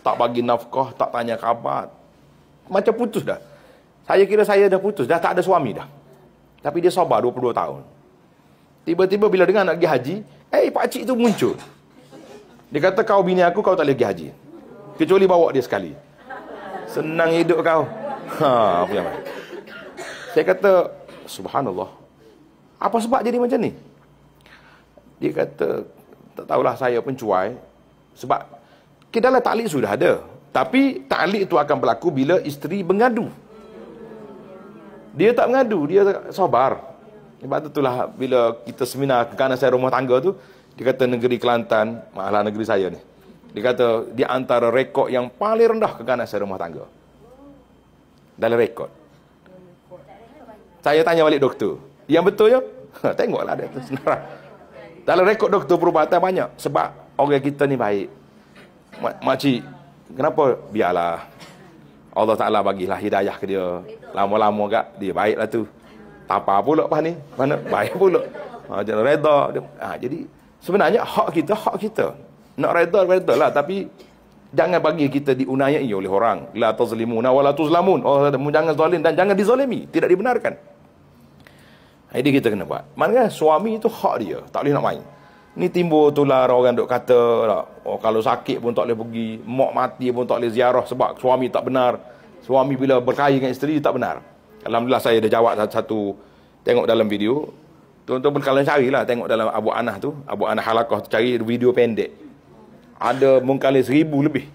Tak bagi nafkah, tak tanya khabar. Macam putus dah. Saya kira saya dah putus, dah tak ada suami dah. Tapi dia sabar 22 tahun. Tiba-tiba bila dengar nak pergi haji, eh hey, pak tu muncul. Dia kata kau bini aku kau tak boleh pergi haji. Kecuali bawa dia sekali. Senang hidup kau. <laughs> Ha, apa yang baik. Saya kata, subhanallah. Apa sebab jadi macam ni? Dia kata, tak tahulah saya pun cuai. Sebab, kedalah taklik sudah ada. Tapi, taklik itu akan berlaku bila isteri mengadu. Dia tak mengadu, dia sabar. Sebab tu itulah bila kita seminar kerana saya rumah tangga tu, dia kata negeri Kelantan, malah negeri saya ni. Dia kata di antara rekod yang paling rendah kerana saya rumah tangga. Dalam rekod. Saya tanya balik doktor. Yang betul ya? Tengoklah dia tu senarai. Dalam rekod doktor perubatan banyak. Sebab orang kita ni baik. Makcik, kenapa? Biarlah. Allah Ta'ala bagilah hidayah ke dia lama-lama gak dia baiklah tu. Tapa pula apa ni? Mana baik pula. Ha jangan reda dia. Ha, jadi sebenarnya hak kita hak kita. Nak reda reda lah tapi jangan bagi kita diunayai oleh orang. La tazlimuna wala tuzlamun. Oh jangan zalim dan jangan dizalimi. Tidak dibenarkan. Jadi ah, kita kena buat. Maknanya suami itu hak dia. Tak boleh nak main. Ni timbul tular orang duk kata. Lah, oh, kalau sakit pun tak boleh pergi. Mok mati pun tak boleh ziarah sebab suami tak benar suami bila berkahwin dengan isteri tak benar. Alhamdulillah saya dah jawab satu tengok dalam video. Tuan-tuan pun kalau carilah tengok dalam Abu Anah tu, Abu Anah Halakah tu cari video pendek. Ada mungkin seribu lebih.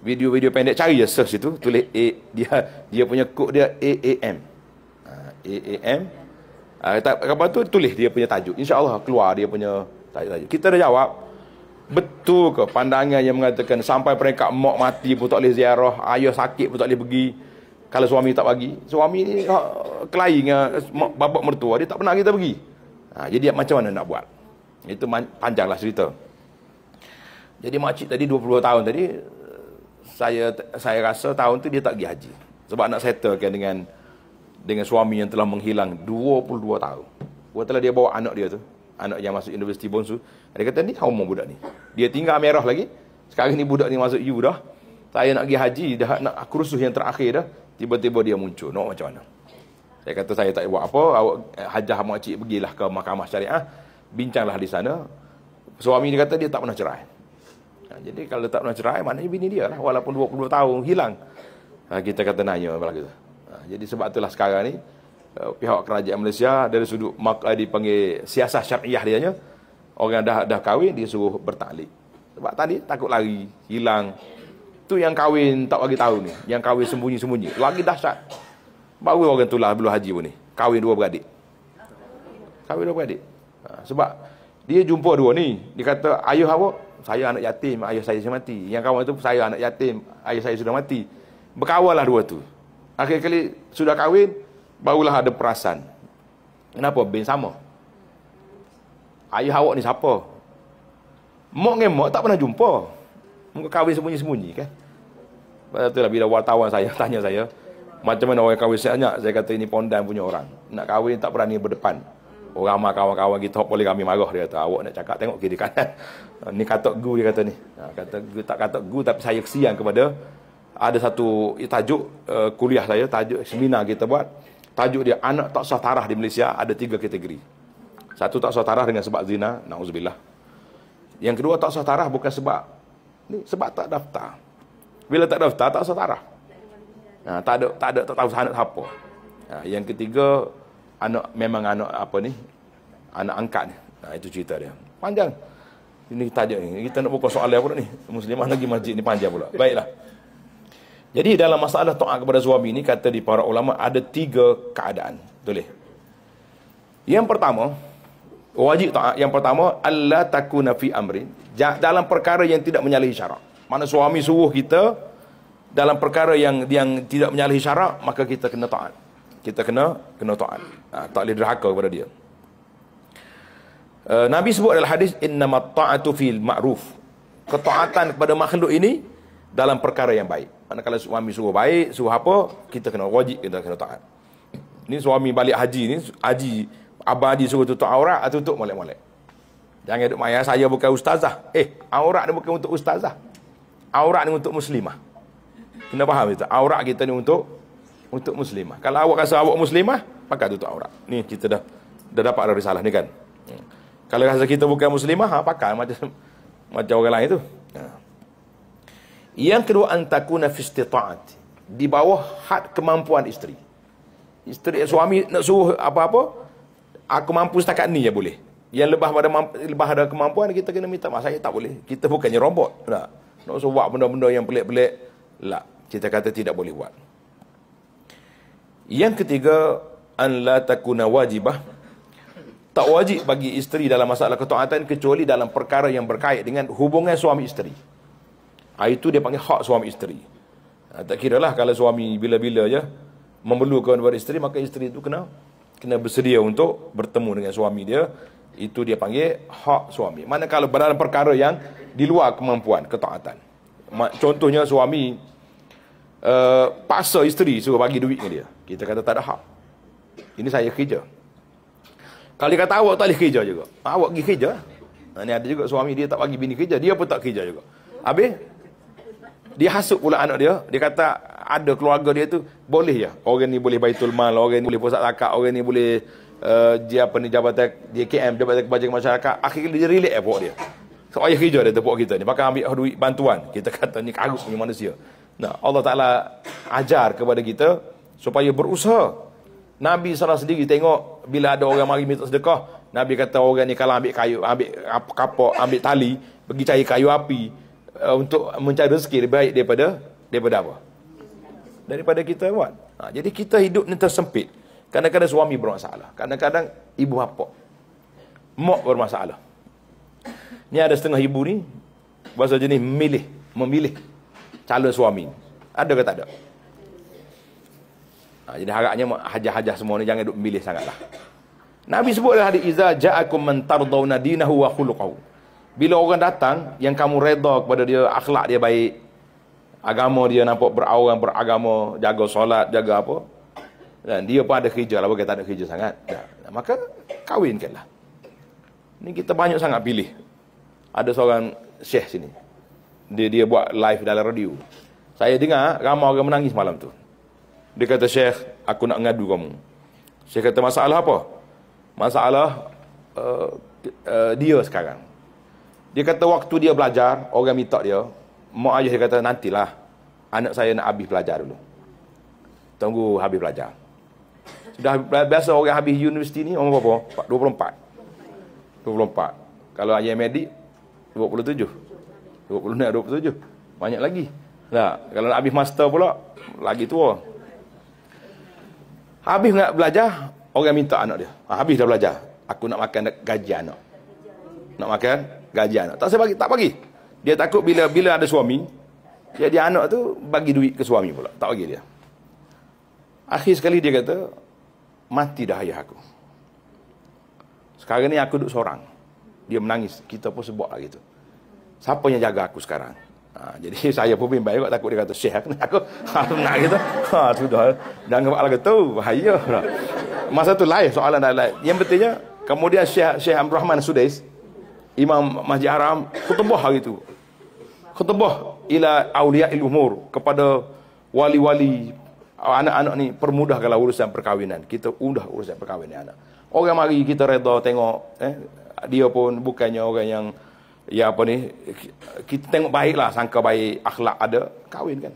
Video-video pendek cari je search itu tulis A, dia dia punya kod dia AAM. AAM. Ha, ah ha, kata apa tu tulis dia punya tajuk. Insya-Allah keluar dia punya tajuk-tajuk. Kita dah jawab Betul ke pandangan yang mengatakan sampai peringkat mak mati pun tak boleh ziarah, ayah sakit pun tak boleh pergi kalau suami tak bagi. Suami ni ha, kelahi dengan bapak mertua, dia tak pernah kita pergi. Ha, jadi macam mana nak buat? Itu panjanglah cerita. Jadi makcik tadi 22 tahun tadi, saya saya rasa tahun tu dia tak pergi haji. Sebab nak settlekan dengan dengan suami yang telah menghilang 22 tahun. Buat telah dia bawa anak dia tu, anak yang masuk universiti bonsu, dia kata ni homo budak ni. Dia tinggal merah lagi. Sekarang ni budak ni masuk you dah. Saya nak pergi haji dah ha- nak kursus yang terakhir dah. Tiba-tiba dia muncul. Nak macam mana? Saya kata saya tak buat apa. Awak eh, hajah mak cik pergilah ke mahkamah syariah. Bincanglah di sana. Suami dia kata dia tak pernah cerai. Ha, jadi kalau tak pernah cerai maknanya bini dia lah walaupun 20 tahun hilang. Ha, kita kata nanya apa lagi jadi sebab itulah sekarang ni eh, pihak kerajaan Malaysia dari sudut mak eh, dipanggil siasah syariah dia nya orang dah dah kahwin dia suruh bertalik. Sebab tadi takut lari, hilang. Tu yang kahwin tak bagi tahu ni, yang kahwin sembunyi-sembunyi. Lagi dahsyat. Baru orang tulah belum haji pun ni, kahwin dua beradik. Kahwin dua beradik. Ha, sebab dia jumpa dua ni, dia kata ayah awak, saya anak yatim, ayah saya sudah mati. Yang kawan tu saya anak yatim, ayah saya sudah mati. Berkawalah dua tu. Akhir kali sudah kahwin, barulah ada perasan. Kenapa? Bin sama. Ayah awak ni siapa? Mok dengan mok tak pernah jumpa. Muka kahwin sembunyi-sembunyi kan? Sebab itulah bila wartawan saya <laughs> tanya saya, macam mana orang kahwin saya saya kata ini pondan punya orang. Nak kahwin tak pernah ni berdepan. Orang ramai kawan-kawan kita boleh kami marah dia kata awak nak cakap tengok kiri kanan. <laughs> ni katok gu dia kata ni. Ha, kata gu tak katok gu tapi saya kesian kepada ada satu tajuk uh, kuliah saya, tajuk seminar kita buat. Tajuk dia anak tak sah tarah di Malaysia ada tiga kategori. Satu tak sah tarah dengan sebab zina, na'udzubillah. Yang kedua tak sah tarah bukan sebab ni, sebab tak daftar. Bila tak daftar tak sah tarah. Ha, tak ada tak ada tak tahu sanad apa. Ha, yang ketiga anak memang anak apa ni? Anak angkat ni. Ha, itu cerita dia. Panjang. Ini tajuk ni. Kita nak buka soalan pula ni. Muslimah lagi masjid ni panjang pula. Baiklah. Jadi dalam masalah taat kepada suami ni kata di para ulama ada tiga keadaan. Tulis. Yang pertama, wajib tak yang pertama allah takuna fi amrin dalam perkara yang tidak menyalahi syarak mana suami suruh kita dalam perkara yang yang tidak menyalahi syarak maka kita kena taat kita kena kena taat ha, tak boleh derhaka kepada dia uh, nabi sebut dalam hadis innamat taatu fil ma'ruf ketaatan kepada makhluk ini dalam perkara yang baik mana kalau suami suruh baik suruh apa kita kena wajib kita kena taat Ni suami balik haji ni haji Abang Haji suruh tutup aurat, aku ah, tutup molek-molek. Jangan duduk maya, saya bukan ustazah. Eh, aurat ni bukan untuk ustazah. Aurat ni untuk muslimah. Kena faham itu. Aurat kita ni untuk untuk muslimah. Kalau awak rasa awak muslimah, pakai tutup aurat. Ni kita dah dah dapat ada risalah ni kan. Hmm. Kalau rasa kita bukan muslimah, ha, pakai macam <laughs> macam orang lain tu. Ha. Yang kedua antakuna fi istita'at di bawah had kemampuan isteri. Isteri suami nak suruh apa-apa, aku mampu setakat ni je boleh. Yang lebah pada mampu, lebah ada kemampuan kita kena minta maaf saya tak boleh. Kita bukannya robot. Tak. Nak suruh buat benda-benda yang pelik-pelik. Tak. Lah. Kita kata tidak boleh buat. Yang ketiga, an la takuna wajibah. Tak wajib bagi isteri dalam masalah ketaatan kecuali dalam perkara yang berkait dengan hubungan suami isteri. Ha, itu dia panggil hak suami isteri. Ha, tak kira lah kalau suami bila-bila je memerlukan kepada isteri, maka isteri itu kena kena bersedia untuk bertemu dengan suami dia itu dia panggil hak suami Mana kalau berada perkara yang di luar kemampuan ketaatan contohnya suami uh, paksa isteri suruh bagi duit dengan dia kita kata tak ada hak ini saya kerja kalau dia kata awak tak boleh kerja juga awak pergi kerja ini ada juga suami dia tak bagi bini kerja dia pun tak kerja juga habis dia hasut pula anak dia dia kata ada keluarga dia tu boleh ya orang ni boleh baitul mal orang ni boleh pusat zakat orang ni boleh uh, dia apa ni jabatan JKM jabatan kebajikan masyarakat akhirnya dia relax eh pokok dia so ayah kerja dia tepuk kita ni bakal ambil duit bantuan kita kata ni karus ni manusia nah Allah Taala ajar kepada kita supaya berusaha Nabi salah sendiri tengok bila ada orang mari minta sedekah Nabi kata orang ni kalau ambil kayu ambil kapok ambil tali pergi cari kayu api Uh, untuk mencari rezeki lebih baik daripada daripada apa? Daripada kita buat. Ha, jadi kita hidup ni tersempit. Kadang-kadang suami bermasalah. Kadang-kadang ibu bapa. Mak bermasalah. Ni ada setengah ibu ni. Bahasa jenis memilih. Memilih calon suami. Ada ke tak ada? Ha, jadi harapnya hajah-hajah semua ni jangan duduk memilih sangatlah. Nabi sebutlah hadis iza ja'akum man tardawna dinahu wa khuluquhu. Bila orang datang yang kamu redha kepada dia, akhlak dia baik. Agama dia nampak berawan beragama, jaga solat, jaga apa. Dan dia pun ada kerja lah, bukan tak ada kerja sangat. Nah, maka kahwinkanlah. Ini kita banyak sangat pilih. Ada seorang syekh sini. Dia dia buat live dalam radio. Saya dengar ramai orang menangis malam tu. Dia kata, Syekh, aku nak ngadu kamu. Syekh kata, masalah apa? Masalah uh, uh, dia sekarang. Dia kata waktu dia belajar, orang minta dia, mak ayah dia kata nantilah anak saya nak habis belajar dulu. Tunggu habis belajar. Sudah biasa orang habis universiti ni umur berapa? 24. 24. Kalau ayah medik 27. 26 27. Banyak lagi. Nah, kalau nak habis master pula lagi tua. Habis nak belajar, orang minta anak dia. Ah, habis dah belajar. Aku nak makan gaji anak. Nak makan gaji anak. Tak saya bagi, tak bagi. Dia takut bila bila ada suami, dia dia anak tu bagi duit ke suami pula. Tak bagi dia. Akhir sekali dia kata, mati dah ayah aku. Sekarang ni aku duduk seorang. Dia menangis. Kita pun sebut lah gitu. Siapa yang jaga aku sekarang? Ha, jadi <laughs> saya pun bimbang juga takut dia kata, Syekh aku nak aku. <laughs> Aku nak gitu. Ha, sudah. Dan kepala Allah kata, bahaya. Masa tu lain soalan dah lain. Yang pentingnya, kemudian Syekh, Syekh Abdul Rahman Sudais, Imam Masjid Haram khutbah hari itu khutbah ila awliya awliya'il umur kepada wali-wali anak-anak ni permudahkanlah urusan perkahwinan kita undah urusan perkahwinan anak orang mari kita reda tengok eh, dia pun bukannya orang yang ya apa ni kita tengok baiklah sangka baik akhlak ada kahwin kan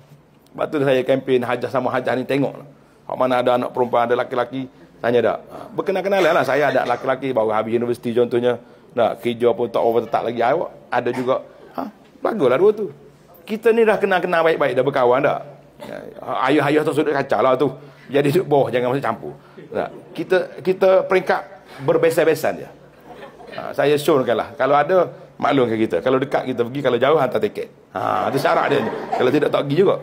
sebab tu saya kempen hajah sama hajah ni tengok lah. mana ada anak perempuan ada laki-laki tanya tak ha, berkenal-kenal lah saya ada laki-laki baru habis universiti contohnya nak kerja pun tak over tak lagi awak. Ada juga. Ha? Baguslah dua tu. Kita ni dah kenal-kenal baik-baik dah berkawan dah. Ayuh-ayuh tu sudah kacau lah tu. Jadi duduk bawah jangan masuk campur. Nak? Kita kita peringkat berbesan-besan dia. Ha, saya syorkan lah. Kalau ada, maklumkan kita. Kalau dekat kita pergi, kalau jauh hantar tiket. Ha, ah, itu syarat dia. Kalau tidak tak pergi juga.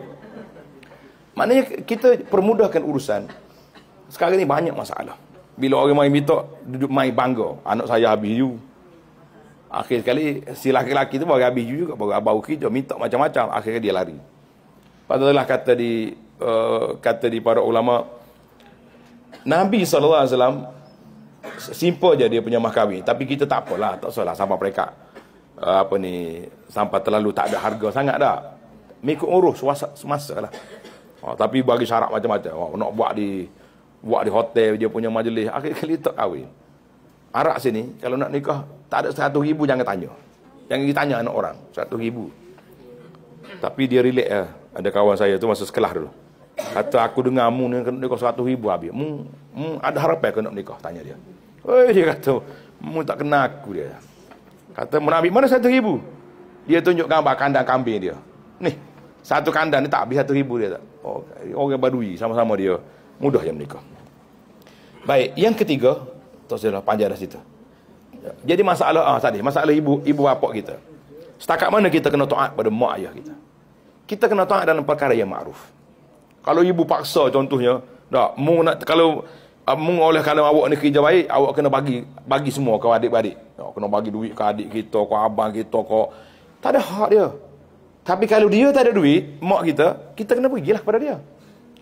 Maknanya kita permudahkan urusan. Sekarang ni banyak masalah. Bila orang main bintang, duduk main bangga. Anak saya habis you. Akhir sekali si laki-laki tu bagi habis juga, bagi abah uki juga, minta macam-macam. Akhirnya dia lari. Padahal kata di uh, kata di para ulama Nabi SAW simple je dia punya mahkawi tapi kita tak apalah tak salah sampai mereka uh, eh, apa ni sampai terlalu tak ada harga sangat dah mengikut urus semasa lah oh, tapi bagi syarat macam-macam oh, nak buat di buat di hotel dia punya majlis akhir kali tak kahwin Arak sini, kalau nak nikah, tak ada satu ribu jangan tanya. Jangan ditanya anak orang, satu ribu. Tapi dia relax ya. Ada kawan saya tu masa sekolah dulu. Kata aku dengar mu ni kena nikah satu ribu habis. Mu, mu ada harapan kena nikah, tanya dia. Oi, dia kata, mu tak kena aku dia. Kata, mu nak ambil mana satu ribu? Dia tunjuk gambar kandang kambing dia. Nih, satu kandang ni tak habis satu ribu dia tak. Oh, orang badui sama-sama dia. Mudah yang menikah. Baik, yang ketiga, tak sudah panjang dah cerita. Jadi masalah ah tadi, masalah ibu ibu bapa kita. Setakat mana kita kena taat pada mak ayah kita? Kita kena taat dalam perkara yang makruf. Kalau ibu paksa contohnya, dak, mu nak kalau ah, mu oleh kalau awak ni kerja baik, awak kena bagi bagi semua ke adik-adik. Dak, kena bagi duit ke adik kita, ke abang kita, ke tak ada hak dia. Tapi kalau dia tak ada duit, mak kita, kita kena pergilah kepada dia.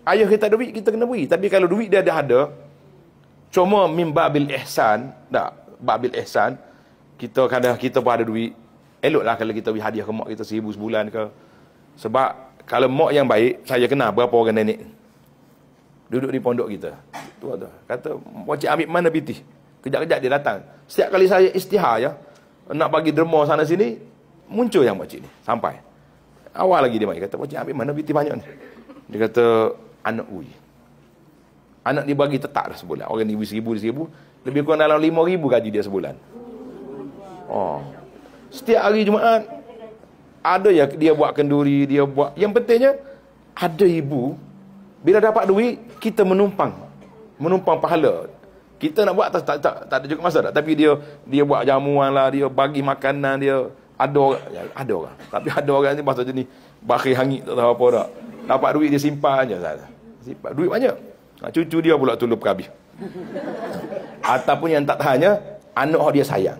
Ayah kita ada duit, kita kena beri. Tapi kalau duit dia ada, cuma min babil ihsan tak babil ihsan kita kadang kita pun ada duit eloklah kalau kita bagi hadiah ke mak kita seribu sebulan ke sebab kalau mak yang baik saya kenal berapa orang nenek duduk di pondok kita tu tu kata wajib ambil mana piti kejap-kejap dia datang setiap kali saya istihar ya nak bagi derma sana sini muncul yang makcik ni sampai awal lagi dia mai kata wajib ambil mana piti banyak ni dia kata anak ui Anak dia bagi tetap dah sebulan. Orang ibu beri seribu, seribu. Lebih kurang dalam lima ribu gaji dia sebulan. Oh. Setiap hari Jumaat, ada yang dia buat kenduri, dia buat... Yang pentingnya, ada ibu, bila dapat duit, kita menumpang. Menumpang pahala. Kita nak buat, tak, tak, tak, tak ada cukup masa tak? Tapi dia dia buat jamuan lah, dia bagi makanan dia. Ada orang, ya, ada orang. Tapi ada orang ni, bahasa jenis, bakir hangit tak tahu apa tak. Dapat duit, dia simpan je. Simpan. Duit banyak cucu ha, dia pula tulup kabi ataupun yang tak tahannya anak dia sayang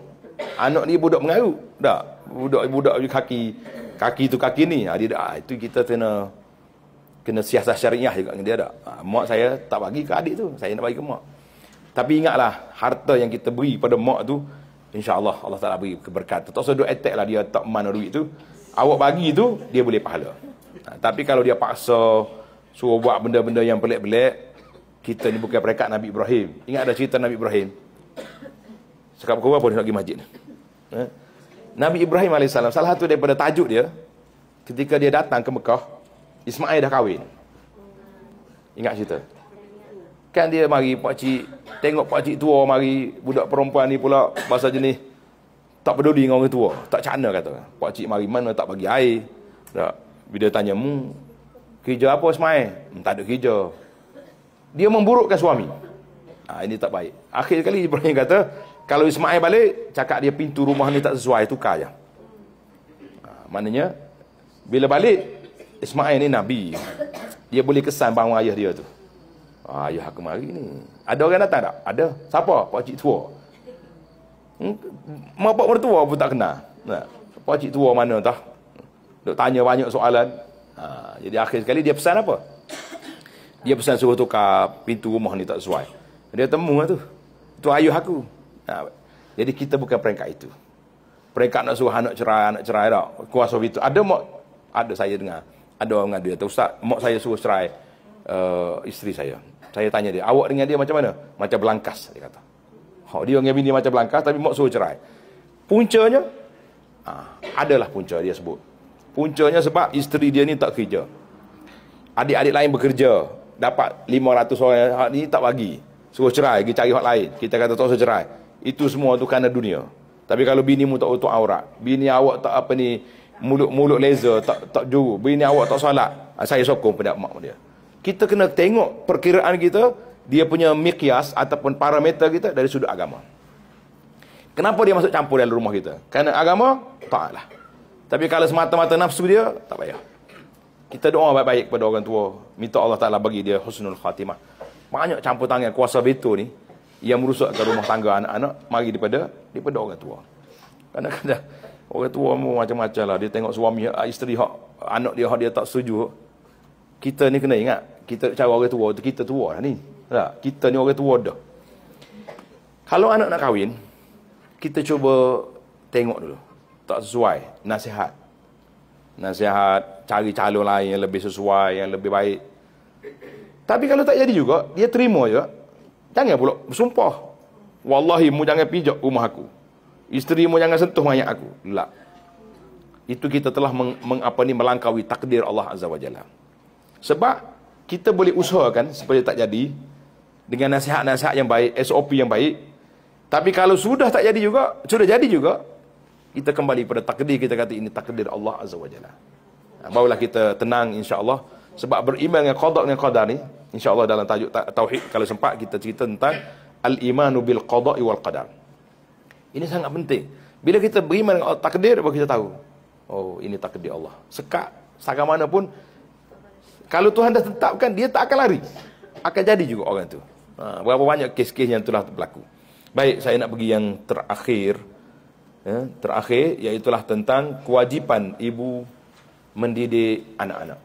anak dia budak mengaruk tak budak budak kaki kaki tu kaki ni ha, dia ah, itu kita kena kena siasat syariah juga dengan dia tak mak saya tak bagi ke adik tu saya nak bagi ke mak tapi ingatlah harta yang kita beri pada mak tu insyaallah Allah Taala beri keberkatan tak usah duk attack lah dia tak mana duit tu awak bagi tu dia boleh pahala tapi kalau dia paksa suruh buat benda-benda yang pelik-pelik kita ni bukan perekat Nabi Ibrahim. Ingat ada cerita Nabi Ibrahim? Cakap pukul berapa ni nak pergi masjid ni? Ha? Nabi Ibrahim AS, salah satu daripada tajuk dia, ketika dia datang ke Mekah, Ismail dah kahwin. Ingat cerita? Kan dia mari pakcik, tengok pakcik tua mari, budak perempuan ni pula, bahasa jenis, tak peduli dengan orang tua, tak cana kata. Pakcik mari mana tak bagi air. Tak. Bila tanya, hmm, kerja apa Ismail? Hmm, tak ada kerja dia memburukkan suami. Ha, ini tak baik. Akhir kali Ibrahim kata, kalau Ismail balik, cakap dia pintu rumah ni tak sesuai, tukar je. Ha, ah, maknanya, bila balik, Ismail ni Nabi. Dia boleh kesan bangun ayah dia tu. Ha, ayah aku mari ni. Ada orang datang tak? Ada. Siapa? Pakcik tua. Hmm? Mabak tua pun tak kenal. Nah, pakcik tua mana tak? tanya banyak soalan. Ha, jadi akhir sekali dia pesan apa? Dia pesan suruh tukar pintu rumah ni tak sesuai. Dia temu lah tu. Itu ayuh aku. Nah, ha, jadi kita bukan peringkat itu. Peringkat nak suruh anak cerai, anak cerai tak. Kuasa itu. Ada mak, ada saya dengar. Ada orang dengan dia. Tuh, Ustaz, mak saya suruh cerai uh, isteri saya. Saya tanya dia, awak dengan dia macam mana? Macam belangkas, dia kata. Oh, dia dengan bini macam belangkas, tapi mak suruh cerai. Puncanya, ah, adalah punca dia sebut. Puncanya sebab isteri dia ni tak kerja. Adik-adik lain bekerja dapat 500 orang hak ni tak bagi. Suruh cerai, pergi cari hak lain. Kita kata tak usah cerai. Itu semua tu kerana dunia. Tapi kalau bini mu tak utuk aurat, bini awak tak apa ni mulut-mulut laser, tak tak juru, bini awak tak solat, ah, saya sokong pendak mak dia. Kita kena tengok perkiraan kita, dia punya mikias ataupun parameter kita dari sudut agama. Kenapa dia masuk campur dalam rumah kita? Kerana agama, taklah. Tapi kalau semata-mata nafsu dia, tak payah kita doa baik-baik kepada orang tua minta Allah Taala bagi dia husnul khatimah banyak campur tangan kuasa betul ni yang merusakkan rumah tangga anak-anak mari daripada daripada orang tua kadang-kadang orang tua pun macam-macam lah dia tengok suami ah, isteri hak anak dia hak dia tak setuju kita ni kena ingat kita cara orang tua kita tua lah ni tak? kita ni orang tua dah kalau anak nak kahwin kita cuba tengok dulu tak sesuai nasihat nasihat cari calon lain yang lebih sesuai, yang lebih baik. Tapi kalau tak jadi juga, dia terima juga. Jangan pula bersumpah. Wallahi mu jangan pijak rumah aku. Isteri mu jangan sentuh mayat aku. Lah. Itu kita telah meng, meng, apa ni melangkaui takdir Allah Azza wa Jalla. Sebab kita boleh usahakan supaya tak jadi dengan nasihat-nasihat yang baik, SOP yang baik. Tapi kalau sudah tak jadi juga, sudah jadi juga, kita kembali pada takdir kita kata ini takdir Allah Azza wa Jalla barulah kita tenang insya-Allah sebab beriman dengan qada dan qadar ni insya-Allah dalam tajuk tauhid kalau sempat kita cerita tentang al-imanu bil qada wal qadar. Ini sangat penting. Bila kita beriman dengan Allah, takdir baru kita tahu. Oh, ini takdir Allah. Sekak sekarang mana pun kalau Tuhan dah tetapkan dia tak akan lari. Akan jadi juga orang tu. Ha, berapa banyak kes-kes yang telah berlaku. Baik, saya nak pergi yang terakhir. Ya, terakhir, iaitulah tentang kewajipan ibu mendidik anak-anak.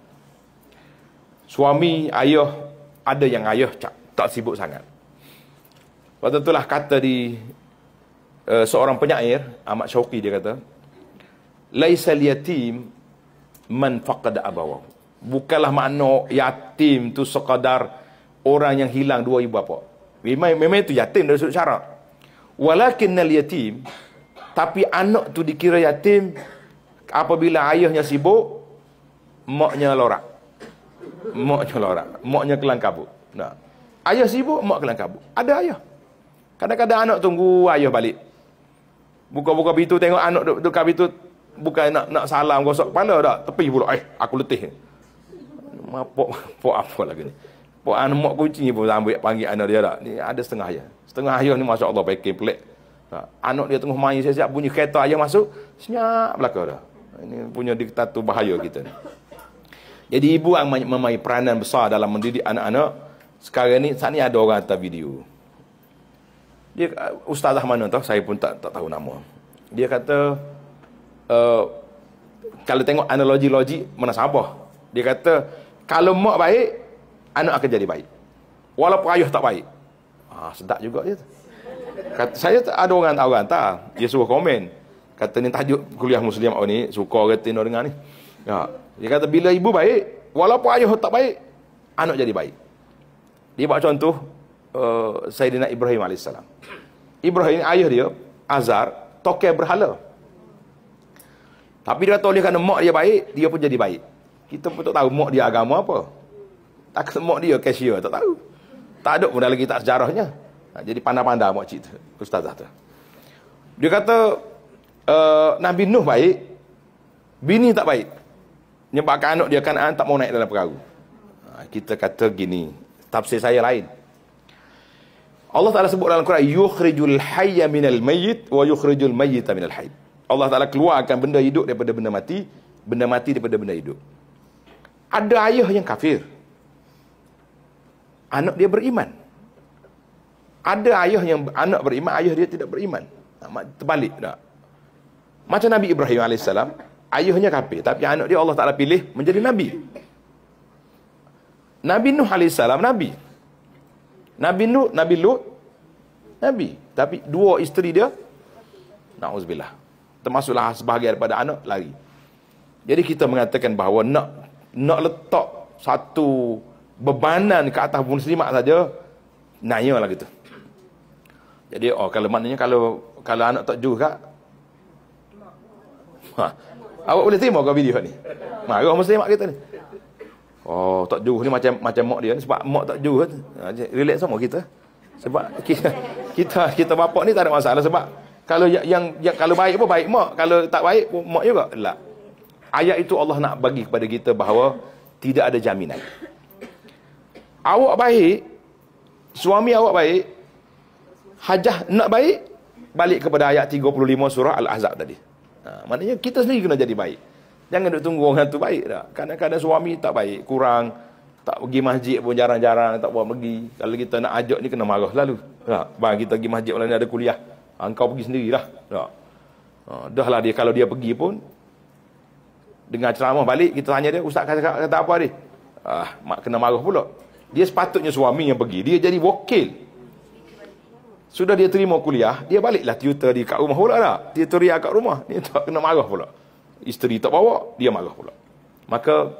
Suami, ayah, ada yang ayah tak, tak sibuk sangat. Waktu itulah kata di uh, seorang penyair, Ahmad Syauqi dia kata, Laisa liyatim man faqada abawahu. Bukalah makna yatim tu sekadar orang yang hilang dua ibu bapa. Memang, memang itu yatim dari sudut syarak. Walakin al-yatim, tapi anak tu dikira yatim apabila ayahnya sibuk maknya lorak maknya lorak maknya kelang kabut nah ayah sibuk mak kelang kabut ada ayah kadang-kadang anak tunggu ayah balik buka-buka pintu tengok anak duduk dekat pintu bukan nak nak salam gosok kepala dak tepi pula eh aku letih mapok pok apa lagi ni pok anak mak kucing pun ambil panggil anak dia dak ni ada setengah ayah setengah ayah ni masya-Allah pakai pelik Anak dia tengah main siap-siap bunyi kereta ayah masuk, senyap Belakang dah. Ini punya diktator bahaya kita ni. Jadi ibu yang memainkan peranan besar dalam mendidik anak-anak. Sekarang ni, saat ni ada orang hantar video. Dia, uh, ustazah mana tau, saya pun tak, tak tahu nama. Dia kata, uh, kalau tengok analogi logi mana sabar. Dia kata, kalau mak baik, anak akan jadi baik. Walaupun ayah tak baik. Ah, sedap juga dia tu. Kata, saya ada orang hantar, dia suruh komen. Kata ni tajuk kuliah muslim awak ni, suka kata ni dengar ni. Ya. Dia kata bila ibu baik, walaupun ayah tak baik, anak jadi baik. Dia buat contoh uh, eh, Sayyidina Ibrahim AS. Ibrahim ayah dia, Azar, tokeh berhala. Tapi dia kata oleh kerana mak dia baik, dia pun jadi baik. Kita pun tak tahu mak dia agama apa. Tak kata mak dia cashier, tak tahu. Tak ada pun lagi tak sejarahnya. Jadi pandai-pandai mak cik tu, ustazah tu. Dia kata, uh, Nabi Nuh baik Bini tak baik Menyebabkan anak dia kanan tak mau naik dalam perahu ha, Kita kata gini Tafsir saya lain Allah Ta'ala sebut dalam Quran Yukhrijul hayya minal mayyit Wa yukhrijul mayyita minal hayy Allah Ta'ala keluarkan benda hidup daripada benda mati Benda mati daripada benda hidup Ada ayah yang kafir Anak dia beriman Ada ayah yang anak beriman Ayah dia tidak beriman Terbalik tak macam Nabi Ibrahim AS, ayahnya kafir. Tapi anak dia Allah Ta'ala pilih menjadi Nabi. Nabi Nuh AS, Nabi. Nabi Nuh, Nabi Lut, Nabi. Tapi dua isteri dia, na'uzubillah. Termasuklah sebahagian daripada anak, lari. Jadi kita mengatakan bahawa nak nak letak satu bebanan ke atas muslimat saja, nayalah gitu. Jadi oh kalau maknanya kalau kalau anak tak juga Ha. Awak boleh terima kau video ni? Marah mesti mak kita ni. Oh, tak jauh ni macam macam mak dia ni. Sebab mak tak jauh. Ha, relax sama kita. Sebab <laughs> kita, kita, kita bapak ni tak ada masalah. Sebab kalau yang, yang, yang kalau baik pun baik mak. Kalau tak baik pun mak juga. Lah. Ayat itu Allah nak bagi kepada kita bahawa tidak ada jaminan. Awak baik, suami awak baik, hajah nak baik, balik kepada ayat 35 surah Al-Ahzab tadi. Ha, maknanya kita sendiri kena jadi baik. Jangan duduk tunggu orang tu baik dah. Kadang-kadang suami tak baik, kurang, tak pergi masjid pun jarang-jarang, tak buat pergi. Kalau kita nak ajak ni kena marah lalu Tak? Ha, bang, kita pergi masjid malam ni ada kuliah. Ha, engkau pergi sendirilah. Tak? Ha. ha, dah lah dia, kalau dia pergi pun, dengan ceramah balik, kita tanya dia, ustaz kata, kata apa dia? Ah, mak kena marah pula. Dia sepatutnya suami yang pergi. Dia jadi wakil. Sudah dia terima kuliah, dia baliklah tutor di kat rumah pula tak? Tutor dia kat rumah. Dia tak kena marah pula. Isteri tak bawa, dia marah pula. Maka,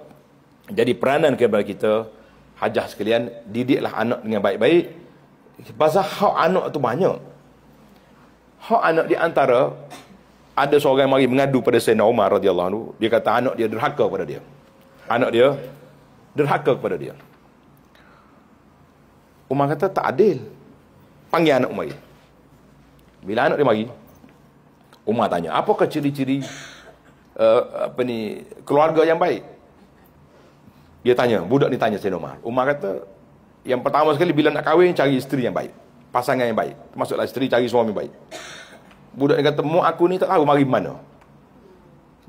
jadi peranan kepada kita, hajah sekalian, didiklah anak dengan baik-baik. Sebab hak anak tu banyak. Hak anak di antara, ada seorang yang mari mengadu pada Sayyidina Umar radhiyallahu anhu. Dia kata anak dia derhaka kepada dia. Anak dia derhaka kepada dia. Umar kata tak adil panggil anak Umar bila anak dia mari Umar tanya apakah ciri-ciri uh, apa ni keluarga yang baik dia tanya budak ni tanya Sayyidina Umar Umar kata yang pertama sekali bila nak kahwin cari isteri yang baik pasangan yang baik termasuklah isteri cari suami yang baik budak ni kata mu aku ni tak tahu mari mana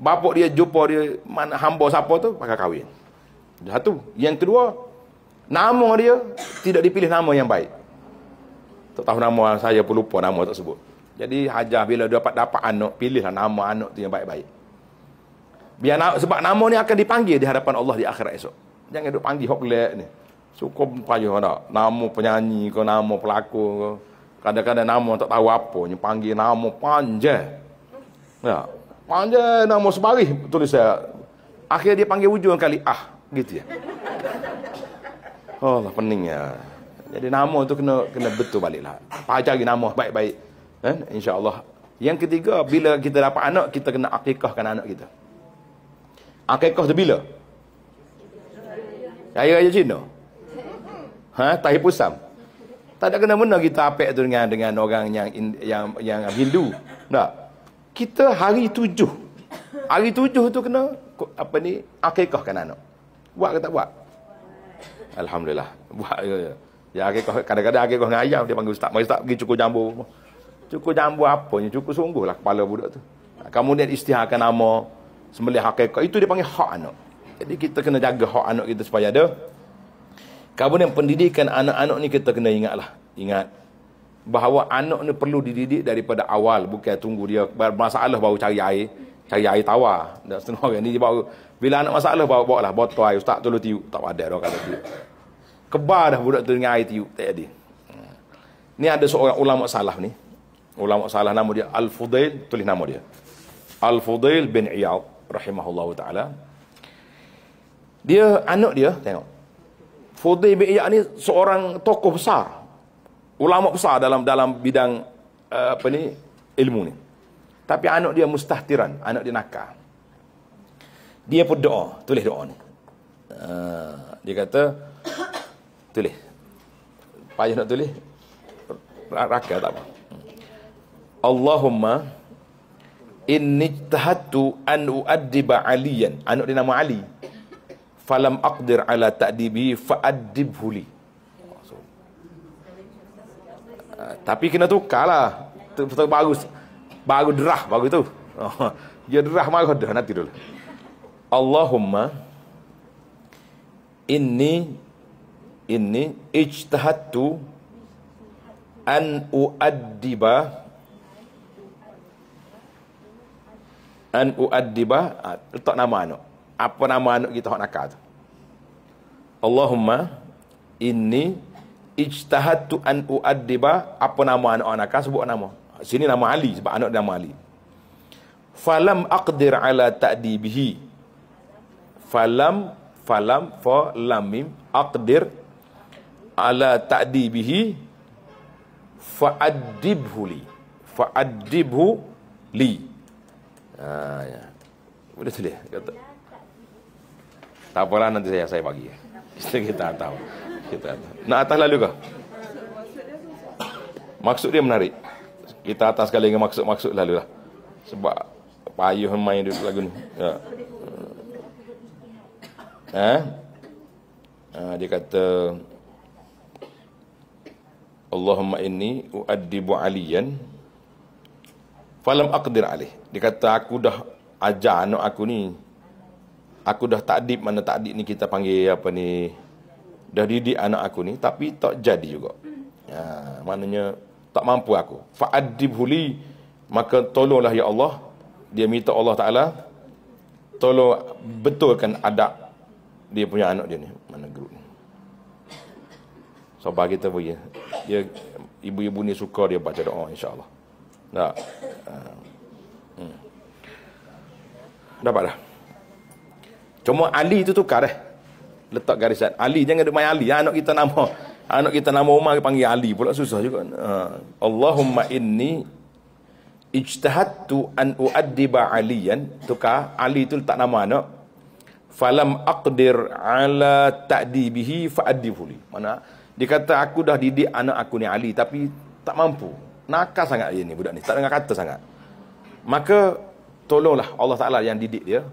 bapak dia jumpa dia mana hamba siapa tu pakai kahwin satu yang kedua nama dia tidak dipilih nama yang baik tak tahu nama saya pun lupa nama tak sebut. Jadi Hajar bila dapat dapat anak, pilihlah nama anak tu yang baik-baik. Biar na- sebab nama ni akan dipanggil di hadapan Allah di akhirat esok. Jangan duk panggil hok lek ni. Suka payah nak Nama penyanyi ke nama pelakon ke. Kadang-kadang nama tak tahu apa, ni panggil nama panjang. Ya. Panjang nama sebarih tulis saya. Akhirnya dia panggil ujung kali ah gitu ya. Allah pening ya. Jadi nama tu kena kena betul baliklah. Pacari nama baik-baik. Eh? InsyaAllah. Yang ketiga, bila kita dapat anak, kita kena akikahkan anak kita. Akikah tu bila? Raya Raya Cina? Ha? Tahir Pusam? Tak ada kena-mena kita apek tu dengan dengan orang yang yang yang Hindu. Tak? Kita hari tujuh. Hari tujuh tu kena apa ni akikahkan anak. Buat ke tak buat? Alhamdulillah. Buat. Ya, ya. Ya akhir kau kadang-kadang akhir kau ngayam dia panggil ustaz, mai ustaz pergi cukur jambu. Cukur jambu apa ni? Cukur sungguh lah kepala budak tu. Kamu ni istiharkan nama sembelih hakikat. Itu dia panggil hak anak. Jadi kita kena jaga hak anak kita supaya ada. Kamu Kemudian pendidikan anak-anak ni kita kena ingatlah. Ingat bahawa anak ni perlu dididik daripada awal bukan tunggu dia bermasalah baru cari air cari air tawar dan setengah orang ni baru bila anak masalah bawa bawa lah botol air ustaz tolong tiup tak ada dah kata tiup kebar dah budak tu dengan air tiup tak jadi hmm. ni ada seorang ulama salah ni ulama salah nama dia Al-Fudail tulis nama dia Al-Fudail bin Iyad rahimahullahu taala dia anak dia tengok Fudail bin Iyad ni seorang tokoh besar ulama besar dalam dalam bidang eh, apa ni ilmu ni tapi anak dia mustahtiran anak dia nakal dia pun doa tulis doa ni uh, dia kata tulis. Payah nak tulis. Rakyat tak apa. Allahumma inni tahattu an uaddiba aliyan. Anak dia nama Ali. Falam aqdir ala ta'dibi fa'addibhu li. So. Uh, tapi kena tukarlah. Betul bagus. Baru derah baru tu. Ya derah marah dah nanti dulu. Allahumma inni ini ijtahattu an uaddiba an uaddiba ha, letak nama anak apa nama anak kita hak nakal tu Allahumma ini ijtahattu an uaddiba apa nama anak anak nakal sebut nama sini nama Ali sebab anak nama Ali falam aqdir ala ta'dibihi falam falam fa lamim aqdir ala ta'di bihi fa'addibhu li fa'addibhu li ha ya boleh tulis kata tak apalah nanti saya saya bagi kita kita tahu kita tahu. nak atas lalu ke maksud dia menarik kita atas sekali dengan maksud-maksud lalu lah sebab payuh main dulu lagu ni ya. Ha? Ha, dia kata Allahumma inni uaddibu aliyan falam aqdir alih. Dia kata aku dah ajar anak aku ni. Aku dah takdib mana takdib ni kita panggil apa ni. Dah didik anak aku ni tapi tak jadi juga. Hmm. Ya, maknanya tak mampu aku. Fa'addibhu huli maka tolonglah ya Allah. Dia minta Allah Taala tolong betulkan adab dia punya anak dia ni. Mana grup ni? So bagi tahu ya dia ibu-ibu ni suka dia baca doa Insyaallah. Nah, Tak. Hmm. hmm. Dapat dah. Cuma Ali tu tukar eh. Letak garisan. Ali jangan duk main Ali. Anak kita nama. Anak kita nama Umar dia panggil Ali pula susah juga. Ha. Allahumma inni ijtahadtu an uaddiba aliyan tukar ali tu letak nama anak falam aqdir ala ta'dibihi fa'addibuli mana dia kata aku dah didik anak aku ni Ali tapi tak mampu. Nakal sangat dia ni budak ni. Tak dengar kata sangat. Maka tolonglah Allah Taala yang didik dia.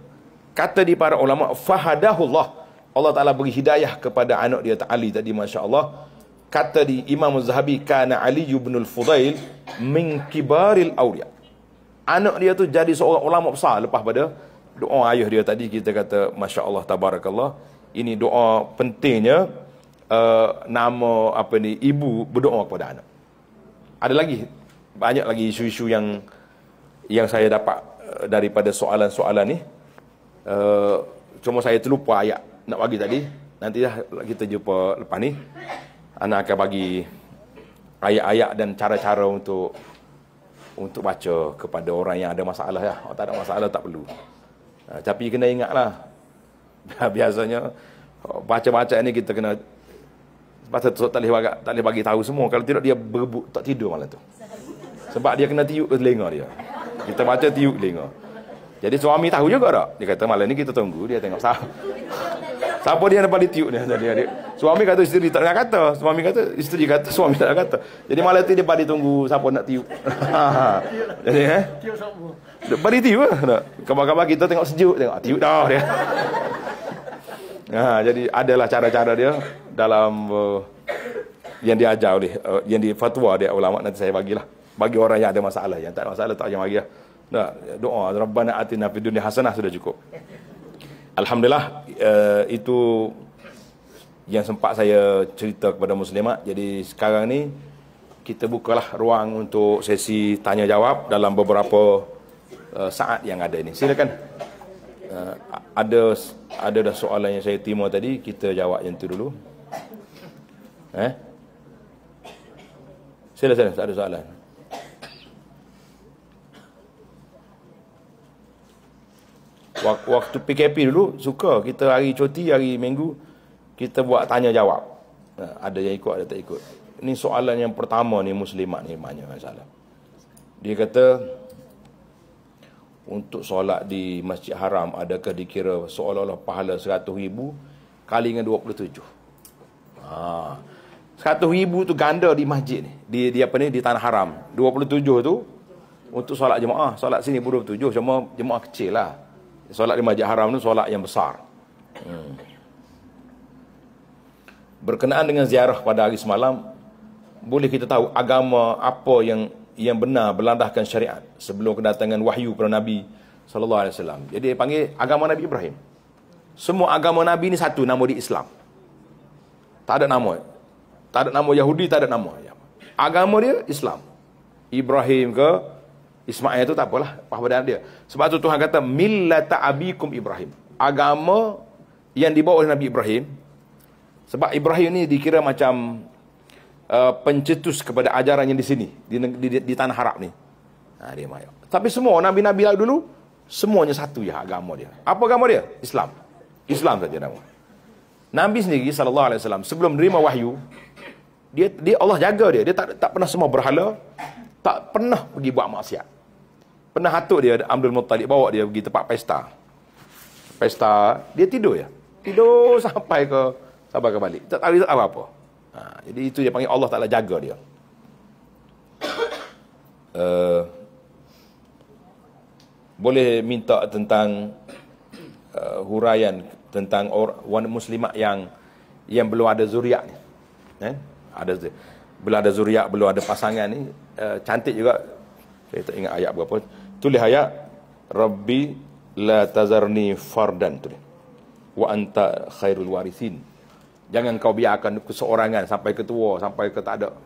Kata di para ulama fahadahullah. Allah Taala beri hidayah kepada anak dia Ali tadi masya-Allah. Kata di Imam Az-Zahabi kana Ali ibn al-Fudail min kibaril awliya. Anak dia tu jadi seorang ulama besar lepas pada doa ayah dia tadi kita kata masya-Allah tabarakallah. Ini doa pentingnya uh, nama apa ni ibu berdoa kepada anak. Ada lagi banyak lagi isu-isu yang yang saya dapat eh, daripada soalan-soalan ni. Uh, cuma saya terlupa ayat nak bagi tadi. Nanti dah kita jumpa lepas ni. Anak akan bagi ayat-ayat dan cara-cara untuk untuk baca kepada orang yang ada masalah ya. Oh, tak ada masalah tak perlu. tapi kena ingatlah. <laughs> Biasanya baca-baca ini kita kena Patut tak boleh bagi, tak boleh bagi tahu semua. Kalau tidak dia berebut tak tidur malam tu. Sebab dia kena tiup telinga dia. Kita baca tiup telinga. Jadi suami tahu juga tak? Dia kata malam ni kita tunggu dia tengok sah. Siapa dia nak balik tiup ni? jadi dia, Suami kata isteri tak nak kata. Suami kata isteri kata suami tak nak kata. Jadi malam tu dia pada tunggu siapa nak tiup. <laughs> Jadi eh? balik siapa? Pada tiup lah. Kamu-kamu kita tengok sejuk. Tengok ah, tiup dah dia. Nah, jadi adalah cara-cara dia dalam uh, yang diajar oleh uh, yang difatwa dia ulama nanti saya bagilah. Bagi orang yang ada masalah, yang tak ada masalah tak payah bagi lah. Nah, doa Rabbana atina fid dunya hasanah sudah cukup. Alhamdulillah uh, itu yang sempat saya cerita kepada muslimat. Jadi sekarang ni kita bukalah ruang untuk sesi tanya jawab dalam beberapa uh, saat yang ada ini. Silakan uh, ada ada dah soalan yang saya timo tadi kita jawab yang tu dulu eh sila sila ada soalan waktu PKP dulu suka kita hari cuti hari minggu kita buat tanya jawab uh, ada yang ikut ada tak ikut ini soalan yang pertama ni muslimat ni banyak masalah dia kata untuk solat di Masjid Haram adakah dikira seolah-olah pahala 100 ribu kali dengan 27 ha. 100 ribu tu ganda di masjid ni di, di apa ni di tanah haram 27 tu untuk solat jemaah solat sini 27 cuma jemaah kecil lah solat di Masjid Haram tu solat yang besar hmm. berkenaan dengan ziarah pada hari semalam boleh kita tahu agama apa yang yang benar berlandaskan syariat sebelum kedatangan wahyu kepada Nabi sallallahu alaihi wasallam. Jadi dia panggil agama Nabi Ibrahim. Semua agama Nabi ni satu nama di Islam. Tak ada nama. Tak ada nama Yahudi, tak ada nama. Agama dia Islam. Ibrahim ke Ismail itu tak apalah perbedaan dia. Sebab tu Tuhan kata millata abikum Ibrahim. Agama yang dibawa oleh Nabi Ibrahim sebab Ibrahim ni dikira macam uh, pencetus kepada ajarannya di sini di, di, di, di tanah Arab ni. Ha, dia mayo. Tapi semua nabi-nabi lah dulu semuanya satu ya agama dia. Apa agama dia? Islam. Islam saja nama. Nabi sendiri sallallahu alaihi wasallam sebelum menerima wahyu dia, dia Allah jaga dia. Dia tak tak pernah semua berhala, tak pernah pergi buat maksiat. Pernah hatuk dia Abdul Muttalib bawa dia pergi tempat pesta. Pesta, dia tidur ya. Tidur sampai ke sampai ke balik. Tak tahu apa-apa. Ha, jadi itu dia panggil Allah Ta'ala jaga dia. Uh, boleh minta tentang uh, huraian tentang orang muslimat yang yang belum ada zuriat ni. Eh? Ada belum ada zuriat, belum ada pasangan ni uh, cantik juga. Saya tak ingat ayat berapa. Tulis ayat Rabbi la tazarni fardan tulis. Wa anta khairul warisin. Jangan kau biarkan keseorangan sampai ketua, sampai ke tak ada.